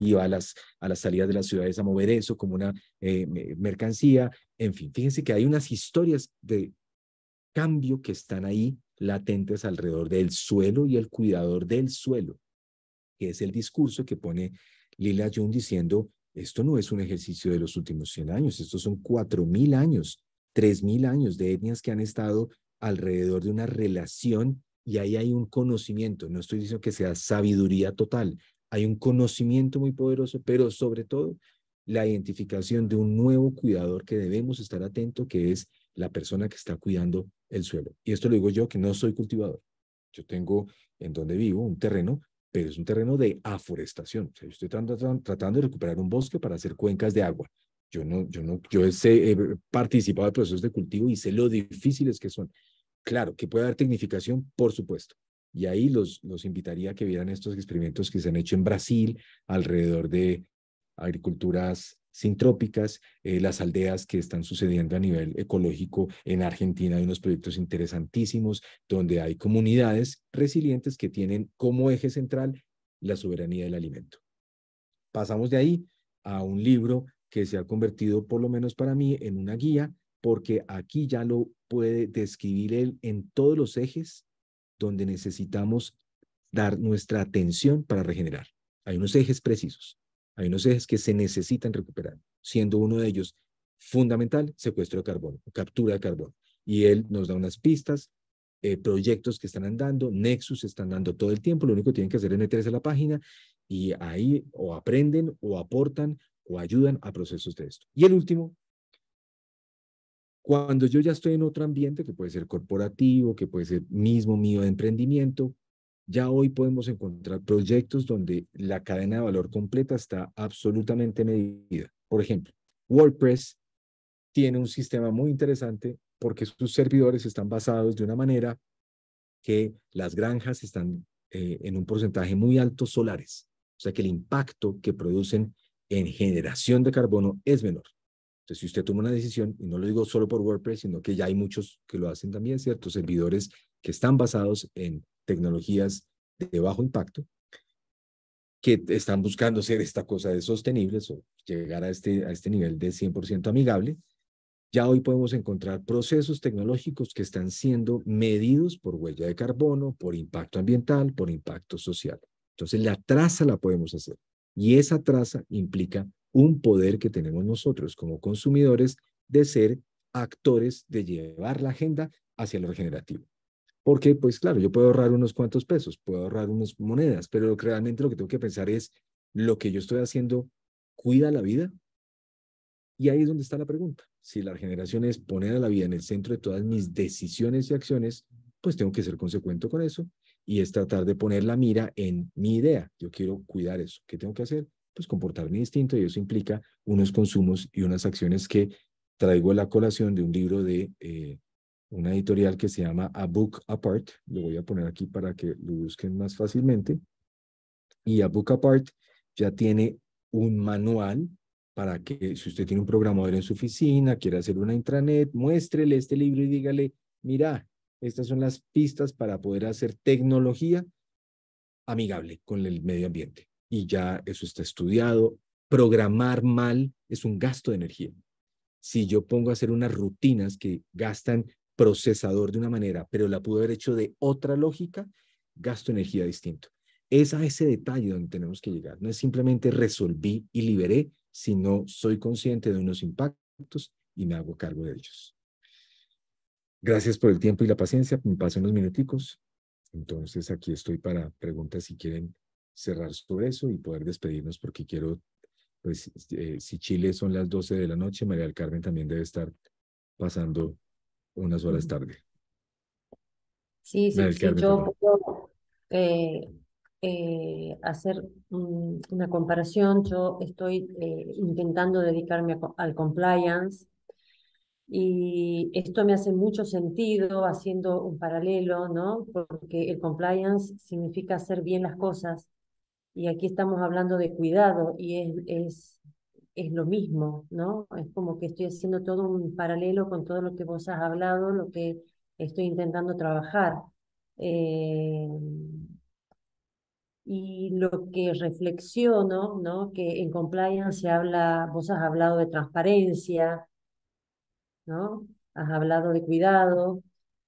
iba a las, a las salidas de las ciudades a mover eso como una eh, mercancía. En fin, fíjense que hay unas historias de cambio que están ahí latentes alrededor del suelo y el cuidador del suelo, que es el discurso que pone Lila Jun diciendo, esto no es un ejercicio de los últimos 100 años, estos son 4.000 años, 3.000 años de etnias que han estado alrededor de una relación y ahí hay un conocimiento, no estoy diciendo que sea sabiduría total, hay un conocimiento muy poderoso, pero sobre todo la identificación de un nuevo cuidador que debemos estar atento, que es la persona que está cuidando el suelo. Y esto lo digo yo, que no soy cultivador. Yo tengo en donde vivo un terreno pero es un terreno de aforestación. O sea, yo estoy tratando, de recuperar un bosque para hacer cuencas de agua. Yo no, yo no, yo he participado de procesos de cultivo y sé lo difíciles que son. Claro, que puede haber tecnificación, por supuesto. Y ahí los, los invitaría a que vieran estos experimentos que se han hecho en Brasil alrededor de agriculturas sintrópicas, eh, las aldeas que están sucediendo a nivel ecológico en Argentina. Hay unos proyectos interesantísimos donde hay comunidades resilientes que tienen como eje central la soberanía del alimento. Pasamos de ahí a un libro que se ha convertido, por lo menos para mí, en una guía, porque aquí ya lo puede describir él en todos los ejes donde necesitamos dar nuestra atención para regenerar. Hay unos ejes precisos. Hay unos ejes que se necesitan recuperar, siendo uno de ellos fundamental secuestro de carbono, captura de carbono. Y él nos da unas pistas, eh, proyectos que están andando, nexus están dando todo el tiempo, lo único que tienen que hacer e es meterse a la página y ahí o aprenden o aportan o ayudan a procesos de esto. Y el último, cuando yo ya estoy en otro ambiente, que puede ser corporativo, que puede ser mismo mío de emprendimiento, ya hoy podemos encontrar proyectos donde la cadena de valor completa está absolutamente medida. Por ejemplo, WordPress tiene un sistema muy interesante porque sus servidores están basados de una manera que las granjas están eh, en un porcentaje muy alto solares. O sea que el impacto que producen en generación de carbono es menor. Entonces, si usted toma una decisión, y no lo digo solo por WordPress, sino que ya hay muchos que lo hacen también, ciertos Servidores que están basados en tecnologías de bajo impacto, que están buscando ser esta cosa de sostenibles o llegar a este, a este nivel de 100% amigable. Ya hoy podemos encontrar procesos tecnológicos que están siendo medidos por huella de carbono, por impacto ambiental, por impacto social. Entonces, la traza la podemos hacer y esa traza implica un poder que tenemos nosotros como consumidores de ser actores de llevar la agenda hacia lo regenerativo. Porque, pues claro, yo puedo ahorrar unos cuantos pesos, puedo ahorrar unas monedas, pero realmente lo que tengo que pensar es, ¿lo que yo estoy haciendo cuida la vida? Y ahí es donde está la pregunta. Si la generación es poner a la vida en el centro de todas mis decisiones y acciones, pues tengo que ser consecuente con eso y es tratar de poner la mira en mi idea. Yo quiero cuidar eso. ¿Qué tengo que hacer? Pues comportarme distinto y eso implica unos consumos y unas acciones que traigo a la colación de un libro de eh, una editorial que se llama A Book Apart. Lo voy a poner aquí para que lo busquen más fácilmente. Y A Book Apart ya tiene un manual para que si usted tiene un programador en su oficina, quiere hacer una intranet, muéstrele este libro y dígale, mira, estas son las pistas para poder hacer tecnología amigable con el medio ambiente. Y ya eso está estudiado. Programar mal es un gasto de energía. Si yo pongo a hacer unas rutinas que gastan procesador de una manera, pero la pudo haber hecho de otra lógica, gasto energía distinto. Es a ese detalle donde tenemos que llegar. No es simplemente resolví y liberé, sino soy consciente de unos impactos y me hago cargo de ellos. Gracias por el tiempo y la paciencia. Me pasan unos minuticos. Entonces aquí estoy para preguntas si quieren cerrar sobre eso y poder despedirnos porque quiero, pues eh, si Chile son las 12 de la noche, María del Carmen también debe estar pasando unas horas tarde. Sí, sí, yo puedo eh, eh, hacer una comparación. Yo estoy eh, intentando dedicarme al compliance y esto me hace mucho sentido haciendo un paralelo, ¿no? Porque el compliance significa hacer bien las cosas y aquí estamos hablando de cuidado y es, es es lo mismo, ¿no? Es como que estoy haciendo todo un paralelo con todo lo que vos has hablado, lo que estoy intentando trabajar. Eh, y lo que reflexiono, ¿no? Que en compliance se habla, vos has hablado de transparencia, ¿no? Has hablado de cuidado.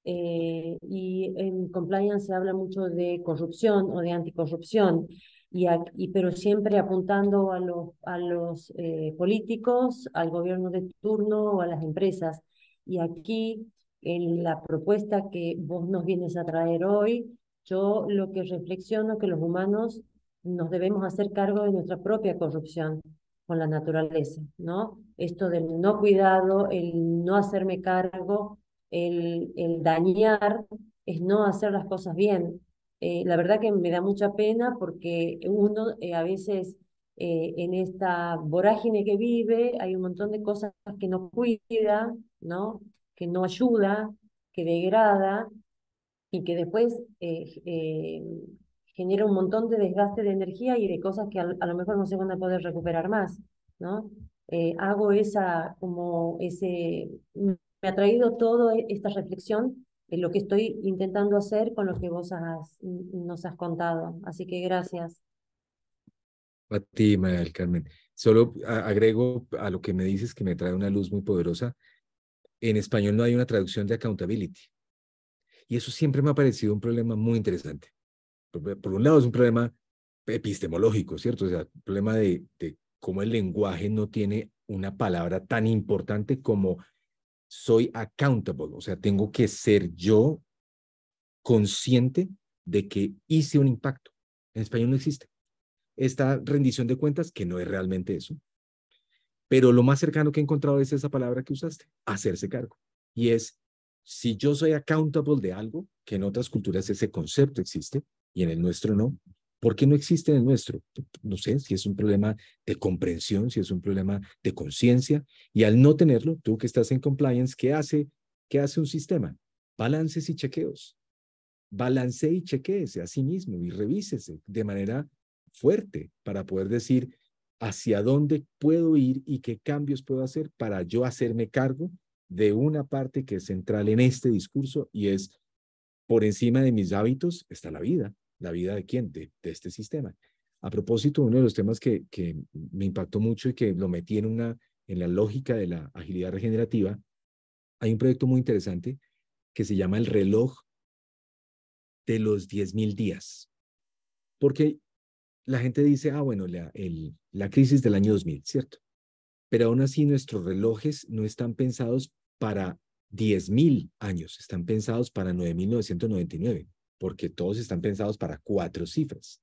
Eh, y en compliance se habla mucho de corrupción o de anticorrupción y, pero siempre apuntando a los, a los eh, políticos, al gobierno de turno o a las empresas. Y aquí, en la propuesta que vos nos vienes a traer hoy, yo lo que reflexiono es que los humanos nos debemos hacer cargo de nuestra propia corrupción con la naturaleza, ¿no? Esto del no cuidado, el no hacerme cargo, el, el dañar, es no hacer las cosas bien. Eh, la verdad que me da mucha pena porque uno eh, a veces eh, en esta vorágine que vive hay un montón de cosas que no cuida, ¿no? que no ayuda, que degrada y que después genera un montón de desgaste de energía y de cosas que a, lo mejor no se van a poder recuperar más. ¿no? hago esa, como ese, me ha traído toda e, esta reflexión es lo que estoy intentando hacer con lo que vos has, nos has contado. Así que gracias. A ti, María del Carmen. Solo agrego a lo que me dices que me trae una luz muy poderosa. En español no hay una traducción de accountability. Y eso siempre me ha parecido un problema muy interesante. Por, un lado es un problema epistemológico, ¿cierto? O sea, un problema de, de cómo el lenguaje no tiene una palabra tan importante como soy accountable, o sea, tengo que ser yo consciente de que hice un impacto. En español no existe. Esta rendición de cuentas, que no es realmente eso, pero lo más cercano que he encontrado es esa palabra que usaste, hacerse cargo. Y es, si yo soy accountable de algo, que en otras culturas ese concepto existe y en el nuestro no, ¿Por qué no existe en el nuestro? No sé si es un problema de comprensión, si es un problema de conciencia. Y al no tenerlo, tú que estás en compliance, ¿qué hace? ¿Qué hace un sistema? Balances y chequeos. Balance y chequeese a sí mismo y revísese de manera fuerte para poder decir hacia dónde puedo ir y qué cambios puedo hacer para yo hacerme cargo de una parte que es central en este discurso y es por encima de mis hábitos está la vida, la vida de quién, de, este sistema. A propósito, uno de los temas que, me impactó mucho y que lo metí en, una, en la lógica de la agilidad regenerativa, hay un proyecto muy interesante que se llama el reloj de los 10.000 días. Porque la gente dice, ah, bueno, la, la crisis del año 2000, ¿cierto? Pero aún así nuestros relojes no están pensados para 10.000 años, están pensados para 9.999 porque todos están pensados para cuatro cifras.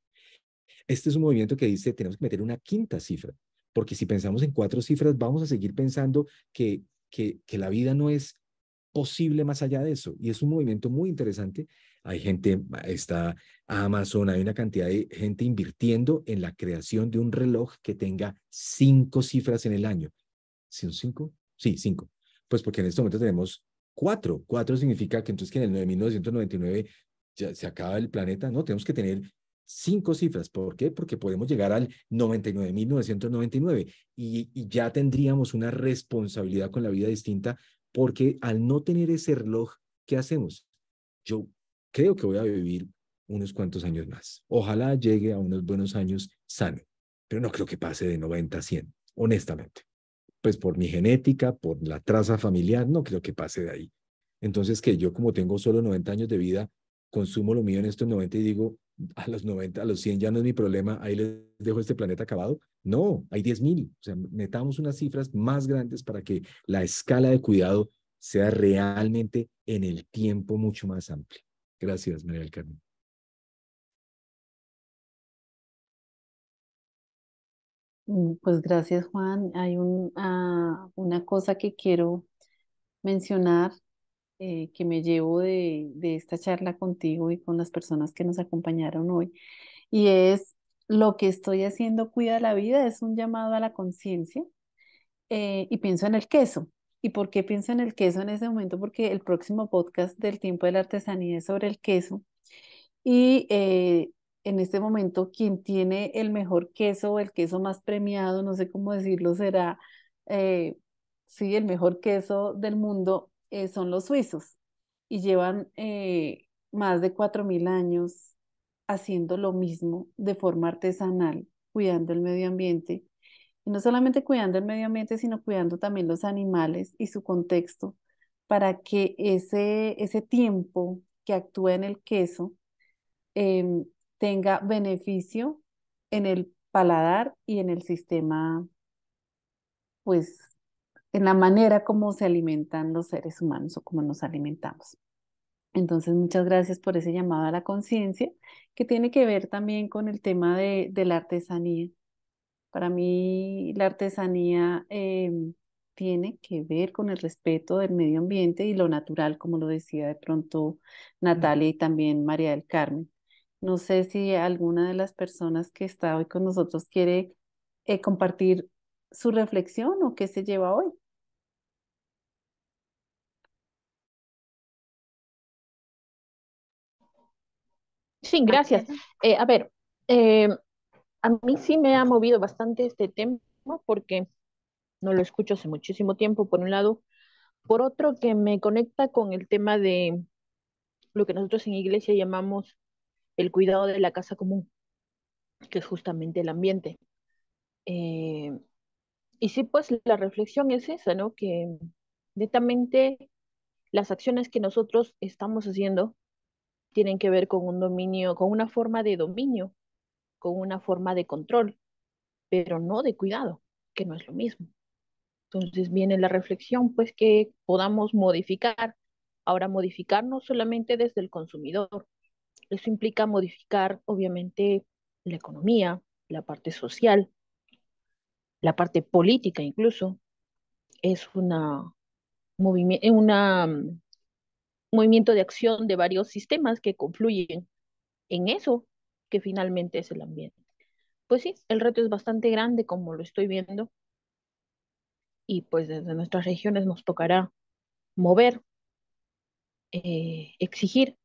Este es un movimiento que dice, tenemos que meter una quinta cifra, porque si pensamos en cuatro cifras, vamos a seguir pensando que, que, que la vida no es posible más allá de eso. Y es un movimiento muy interesante. Hay gente, está Amazon, hay una cantidad de gente invirtiendo en la creación de un reloj que tenga cinco cifras en el año. son cinco? Sí, cinco. Pues porque en este momento tenemos cuatro. Cuatro significa que entonces que en el 9.999 se acaba el planeta, no, tenemos que tener cinco cifras. ¿Por qué? Porque podemos llegar al 99.999 y, y ya tendríamos una responsabilidad con la vida distinta porque al no tener ese reloj, ¿qué hacemos? Yo creo que voy a vivir unos cuantos años más. Ojalá llegue a unos buenos años sano, pero no creo que pase de 90 a 100, honestamente. Pues por mi genética, por la traza familiar, no creo que pase de ahí. Entonces, que yo como tengo solo 90 años de vida, consumo lo mío en estos 90 y digo, a los 90, a los 100 ya no es mi problema, ahí les dejo este planeta acabado. No, hay 10 mil. O sea, metamos unas cifras más grandes para que la escala de cuidado sea realmente en el tiempo mucho más amplio. Gracias, María del Carmen. Mm, pues gracias, Juan. Hay un, ah, una cosa que quiero mencionar eh, que me llevo de, esta charla contigo y con las personas que nos acompañaron hoy, y es lo que estoy haciendo cuida la vida, es un llamado a la conciencia, eh, y pienso en el queso. ¿Y por qué pienso en el queso en ese momento? Porque el próximo podcast del tiempo de la artesanía es sobre el queso. Y eh, en este momento, quien tiene el mejor queso, el queso más premiado, no sé cómo decirlo, será, eh, el mejor queso del mundo, eh, son los suizos y llevan eh, más de 4.000 años haciendo lo mismo de forma artesanal, cuidando el medio ambiente. Y no solamente cuidando el medio ambiente, sino cuidando también los animales y su contexto para que ese, ese tiempo que actúa en el queso em, tenga beneficio en el paladar y en el sistema pues en la manera como se alimentan los seres humanos o como nos alimentamos. Entonces, muchas gracias por ese llamado a la conciencia, que tiene que ver también con el tema de, la artesanía. Para mí, la artesanía em, tiene que ver con el respeto del medio ambiente y lo natural, como lo decía de pronto Natalia y también María del Carmen. No sé si alguna de las personas que está hoy con nosotros quiere eh, compartir su reflexión o qué se lleva hoy. Sí, gracias. Eh, a ver, eh, a mí sí me ha movido bastante este tema porque no lo escucho hace muchísimo tiempo, por un lado. Por otro, que me conecta con el tema de lo que nosotros en iglesia llamamos el cuidado de la casa común, que es justamente el ambiente. Eh, y sí, pues la reflexión es esa, ¿no? Que netamente las acciones que nosotros estamos haciendo tienen que ver con un dominio, con una forma de dominio, con una forma de control, pero no de cuidado, que no es lo mismo. Entonces viene la reflexión, pues que podamos modificar. Ahora, modificar no solamente desde el consumidor, eso implica modificar, obviamente, la economía, la parte social, la parte política incluso. Es una, una mm, movimiento de acción de varios sistemas que confluyen en eso que finalmente es el ambiente. Pues sí, el reto es bastante grande como lo estoy viendo y pues desde nuestras regiones nos tocará mover, eh, exigir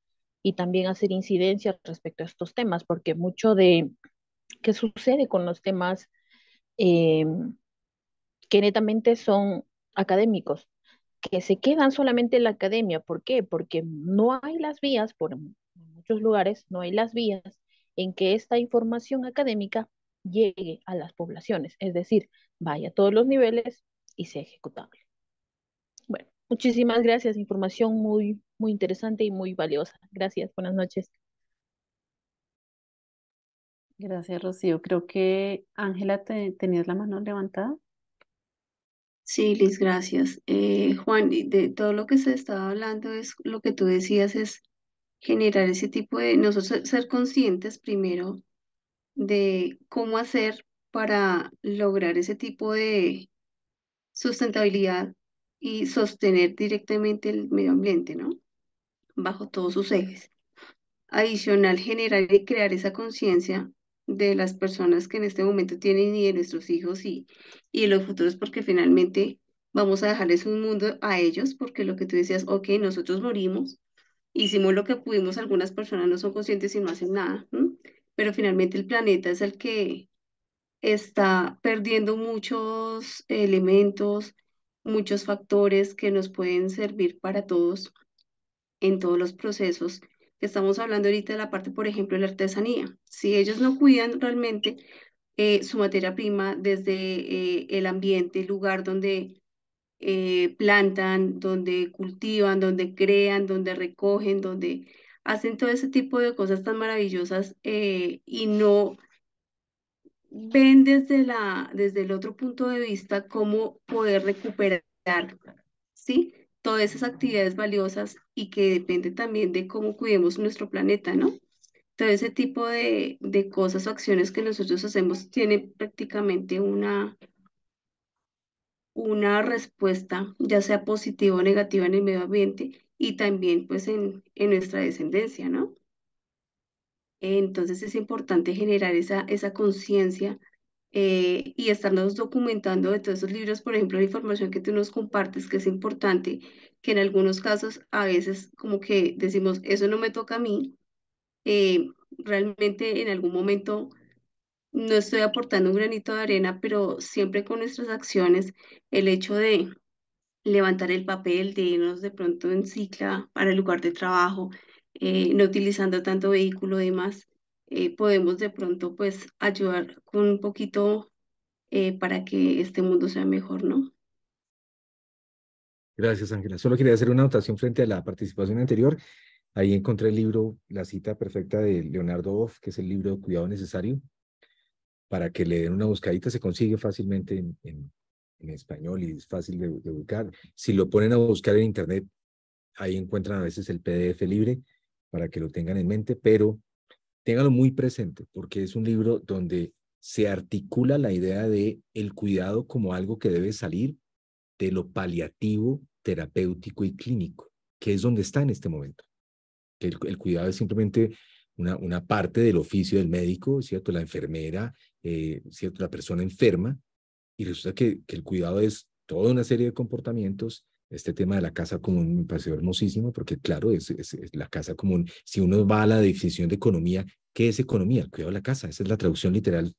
y también hacer incidencias respecto a estos temas, porque mucho de qué sucede con los temas eh, que netamente son académicos, que se quedan solamente en la academia. ¿Por qué? Porque no hay las vías, por muchos lugares no hay las vías en que esta información académica llegue a las poblaciones, es decir, vaya a todos los niveles y sea ejecutable. Bueno, muchísimas gracias, información muy, muy interesante y muy valiosa. Gracias, buenas noches. Gracias, Rocío. Creo que Ángela, ¿tenías la mano levantada? Sí, Liz, gracias. Eh, Juan, de todo lo que se estaba hablando es lo que tú decías, es generar ese tipo de, nosotros ser conscientes primero de cómo hacer para lograr ese tipo de sustentabilidad y sostener directamente el medio ambiente, ¿no? Bajo todos sus ejes. Adicional, generar y crear esa conciencia de las personas que en este momento tienen y de nuestros hijos y, y de los futuros, porque finalmente vamos a dejarles un mundo a ellos, porque lo que tú decías, ok, nosotros morimos, hicimos lo que pudimos, algunas personas no son conscientes y no hacen nada, pero finalmente el planeta es el que está perdiendo muchos elementos, muchos factores que nos pueden servir para todos en todos los procesos Estamos hablando ahorita de la parte, por ejemplo, de la artesanía. Si ellos no cuidan realmente eh, su materia prima desde eh, el ambiente, el lugar donde eh, plantan, donde cultivan, donde crean, donde recogen, donde hacen todo ese tipo de cosas tan maravillosas y no ven desde, la, desde el otro punto de vista cómo poder recuperar, ¿sí? todas esas actividades valiosas y que depende también de cómo cuidemos nuestro planeta, ¿no? Todo ese tipo de, de cosas o acciones que nosotros hacemos tiene prácticamente una, una respuesta, ya sea positiva o negativa en el medio ambiente y también pues en, en nuestra descendencia, ¿no? Entonces es importante generar esa, esa conciencia eh, y estarnos documentando de todos esos libros, por ejemplo, la información que tú nos compartes, que es importante, que en algunos casos a veces como que decimos, eso no me toca a mí, eh, realmente en algún momento no estoy aportando un granito de arena, pero siempre con nuestras acciones, el hecho de levantar el papel, de irnos de pronto en cicla para el lugar de trabajo, eh, no utilizando tanto vehículo y demás, eh, podemos de pronto pues ayudar con un poquito eh, para que este mundo sea mejor, ¿no? Gracias, Ángela. Solo quería hacer una anotación frente a la participación anterior. Ahí encontré el libro, la cita perfecta de Leonardo Boff, que es el libro de Cuidado Necesario. Para que le den una buscadita, se consigue fácilmente en, en, español y es fácil de, de, buscar. Si lo ponen a buscar en Internet, ahí encuentran a veces el PDF libre para que lo tengan en mente, pero Téngalo muy presente porque es un libro donde se articula la idea de el cuidado como algo que debe salir de lo paliativo, terapéutico y clínico, que es donde está en este momento. el, cuidado es simplemente una, una, parte del oficio del médico, ¿cierto? La enfermera, eh, ¿cierto? La persona enferma, y resulta que, que el cuidado es toda una serie de comportamientos este tema de la casa común me pareció hermosísimo porque, claro, es, la casa común. Si uno va a la definición de economía, ¿qué es economía? el Cuidado de la casa. Esa es la traducción literal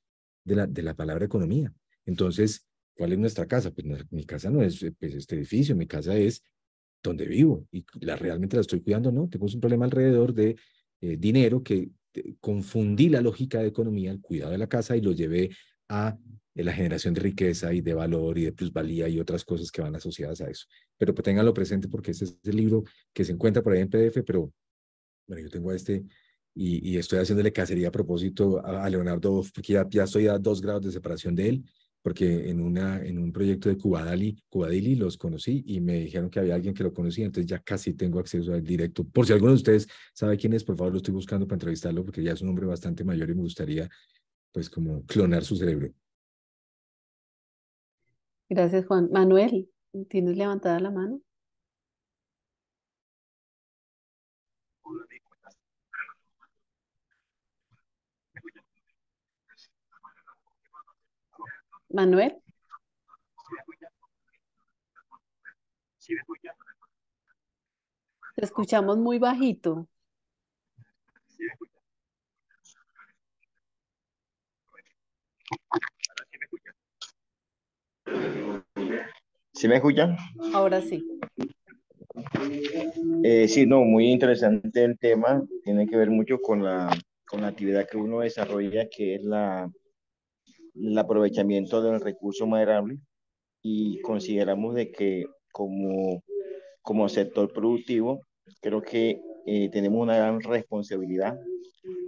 de la, de la palabra economía. Entonces, ¿cuál es nuestra casa? Pues mi casa no es pues, este edificio, mi casa es donde vivo y la realmente la estoy cuidando, ¿no? Tengo un problema alrededor de eh, dinero que eh, confundí la lógica de economía, el cuidado de la casa y lo llevé a la generación de riqueza y de valor y de plusvalía y otras cosas que van asociadas a eso. Pero pues, ténganlo presente porque ese es el libro que se encuentra por ahí en PDF, pero bueno, yo tengo este y, estoy haciéndole cacería a propósito a, Leonardo, porque ya, estoy a dos grados de separación de él, porque en, una, en un proyecto de Cubadali, Cubadili los conocí y me dijeron que había alguien que lo conocía, entonces ya casi tengo acceso al directo. Por si alguno de ustedes sabe quién es, por favor lo estoy buscando para entrevistarlo porque ya es un hombre bastante mayor y me gustaría pues como clonar su cerebro. Gracias, Juan. Manuel, ¿tienes levantada la mano? Manuel. Te escuchamos muy bajito. ¿Sí me escuchan? Ahora sí. Eh, sí, no, muy interesante el tema. Tiene que ver mucho con la, con la actividad que uno desarrolla, que es la, el aprovechamiento del recurso maderable. Y consideramos de que como, como sector productivo, creo que eh, tenemos una gran responsabilidad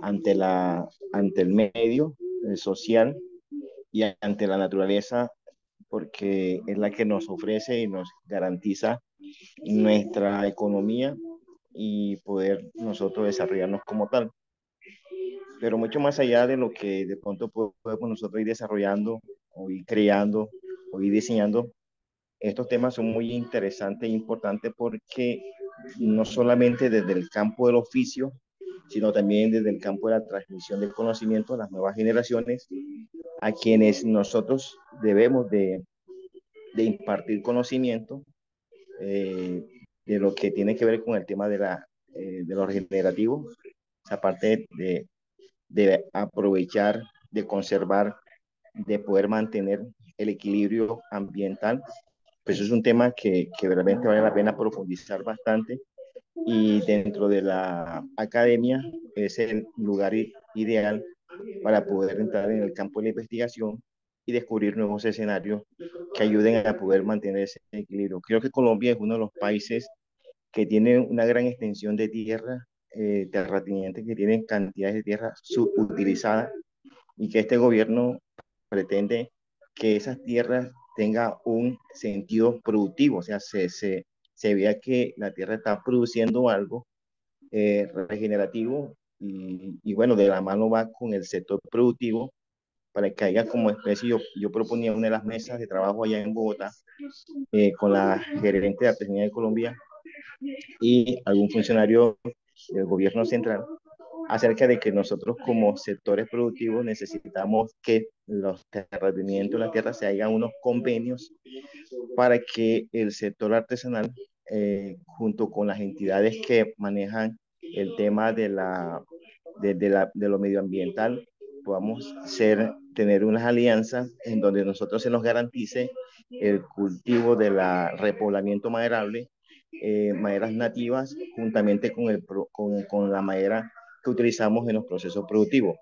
ante, la, ante el medio social y ante la naturaleza porque es la que nos ofrece y nos garantiza nuestra economía y poder nosotros desarrollarnos como tal. Pero mucho más allá de lo que de pronto podemos nosotros ir desarrollando o ir creando o ir diseñando, estos temas son muy interesantes e importantes porque no solamente desde el campo del oficio sino también desde el campo de la transmisión de conocimiento a las nuevas generaciones, a quienes nosotros debemos de, impartir conocimiento eh, de lo que tiene que ver con el tema de, la, eh, de lo esa parte de, aprovechar, de conservar, de poder mantener el equilibrio ambiental. Pues es un tema que, que realmente vale la pena profundizar bastante y dentro de la academia es el lugar ideal para poder entrar en el campo de la investigación y descubrir nuevos escenarios que ayuden a poder mantener ese equilibrio. Creo que Colombia es uno de los países que tiene una gran extensión de tierra, eh, terratenientes que tienen cantidades de tierra subutilizadas y que este gobierno pretende que esas tierras tengan un sentido productivo, o sea, se, se, se veía que la tierra está produciendo algo eh, regenerativo y, bueno, de la mano va con el sector productivo para que haya como especie, yo, yo proponía una de las mesas de trabajo allá en Bogotá eh, con la gerente de Artesanía de Colombia y algún funcionario del gobierno central acerca de que nosotros como sectores productivos necesitamos que los rendimientos de la tierra se hagan unos convenios para que el sector artesanal eh, junto con las entidades que manejan el tema de, la, de, lo medioambiental, podamos ser, tener unas alianzas en donde nosotros se nos garantice el cultivo del repoblamiento maderable, eh, maderas nativas, juntamente con, el, la madera que utilizamos en los procesos productivos.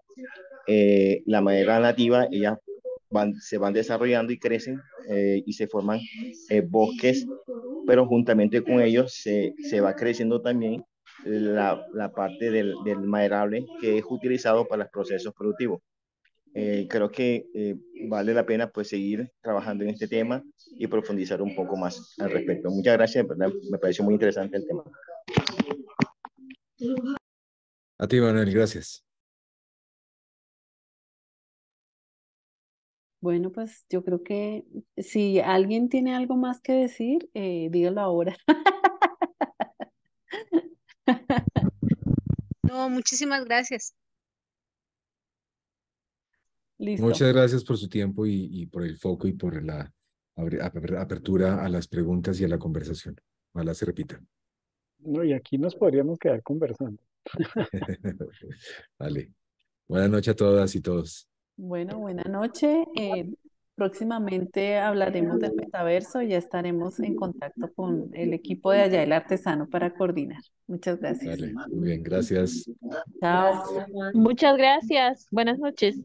Eh, la madera nativa, ella se van desarrollando y crecen eh, y se forman eh, bosques, pero juntamente con ellos se, se va creciendo también la, la parte del, del, maderable que es utilizado para los procesos productivos. Eh, creo que vale la pena pues seguir trabajando en este tema y profundizar un poco más al respecto. Muchas gracias, me pareció muy interesante el tema. A ti, Manuel, gracias. Bueno, pues yo creo que si alguien tiene algo más que decir, eh, dígalo ahora. No, muchísimas gracias. Muchas gracias por su tiempo y, por el foco y por la apertura a las preguntas y a la conversación. Ojalá se repita. No, y aquí nos podríamos quedar conversando. vale. Buenas noches a todas y todos. Bueno, buena noche. Eh, próximamente hablaremos del metaverso y ya estaremos en contacto con el equipo de Allá el Artesano para coordinar. Muchas gracias. muy bien, gracias. Chao. Muchas gracias. Buenas noches.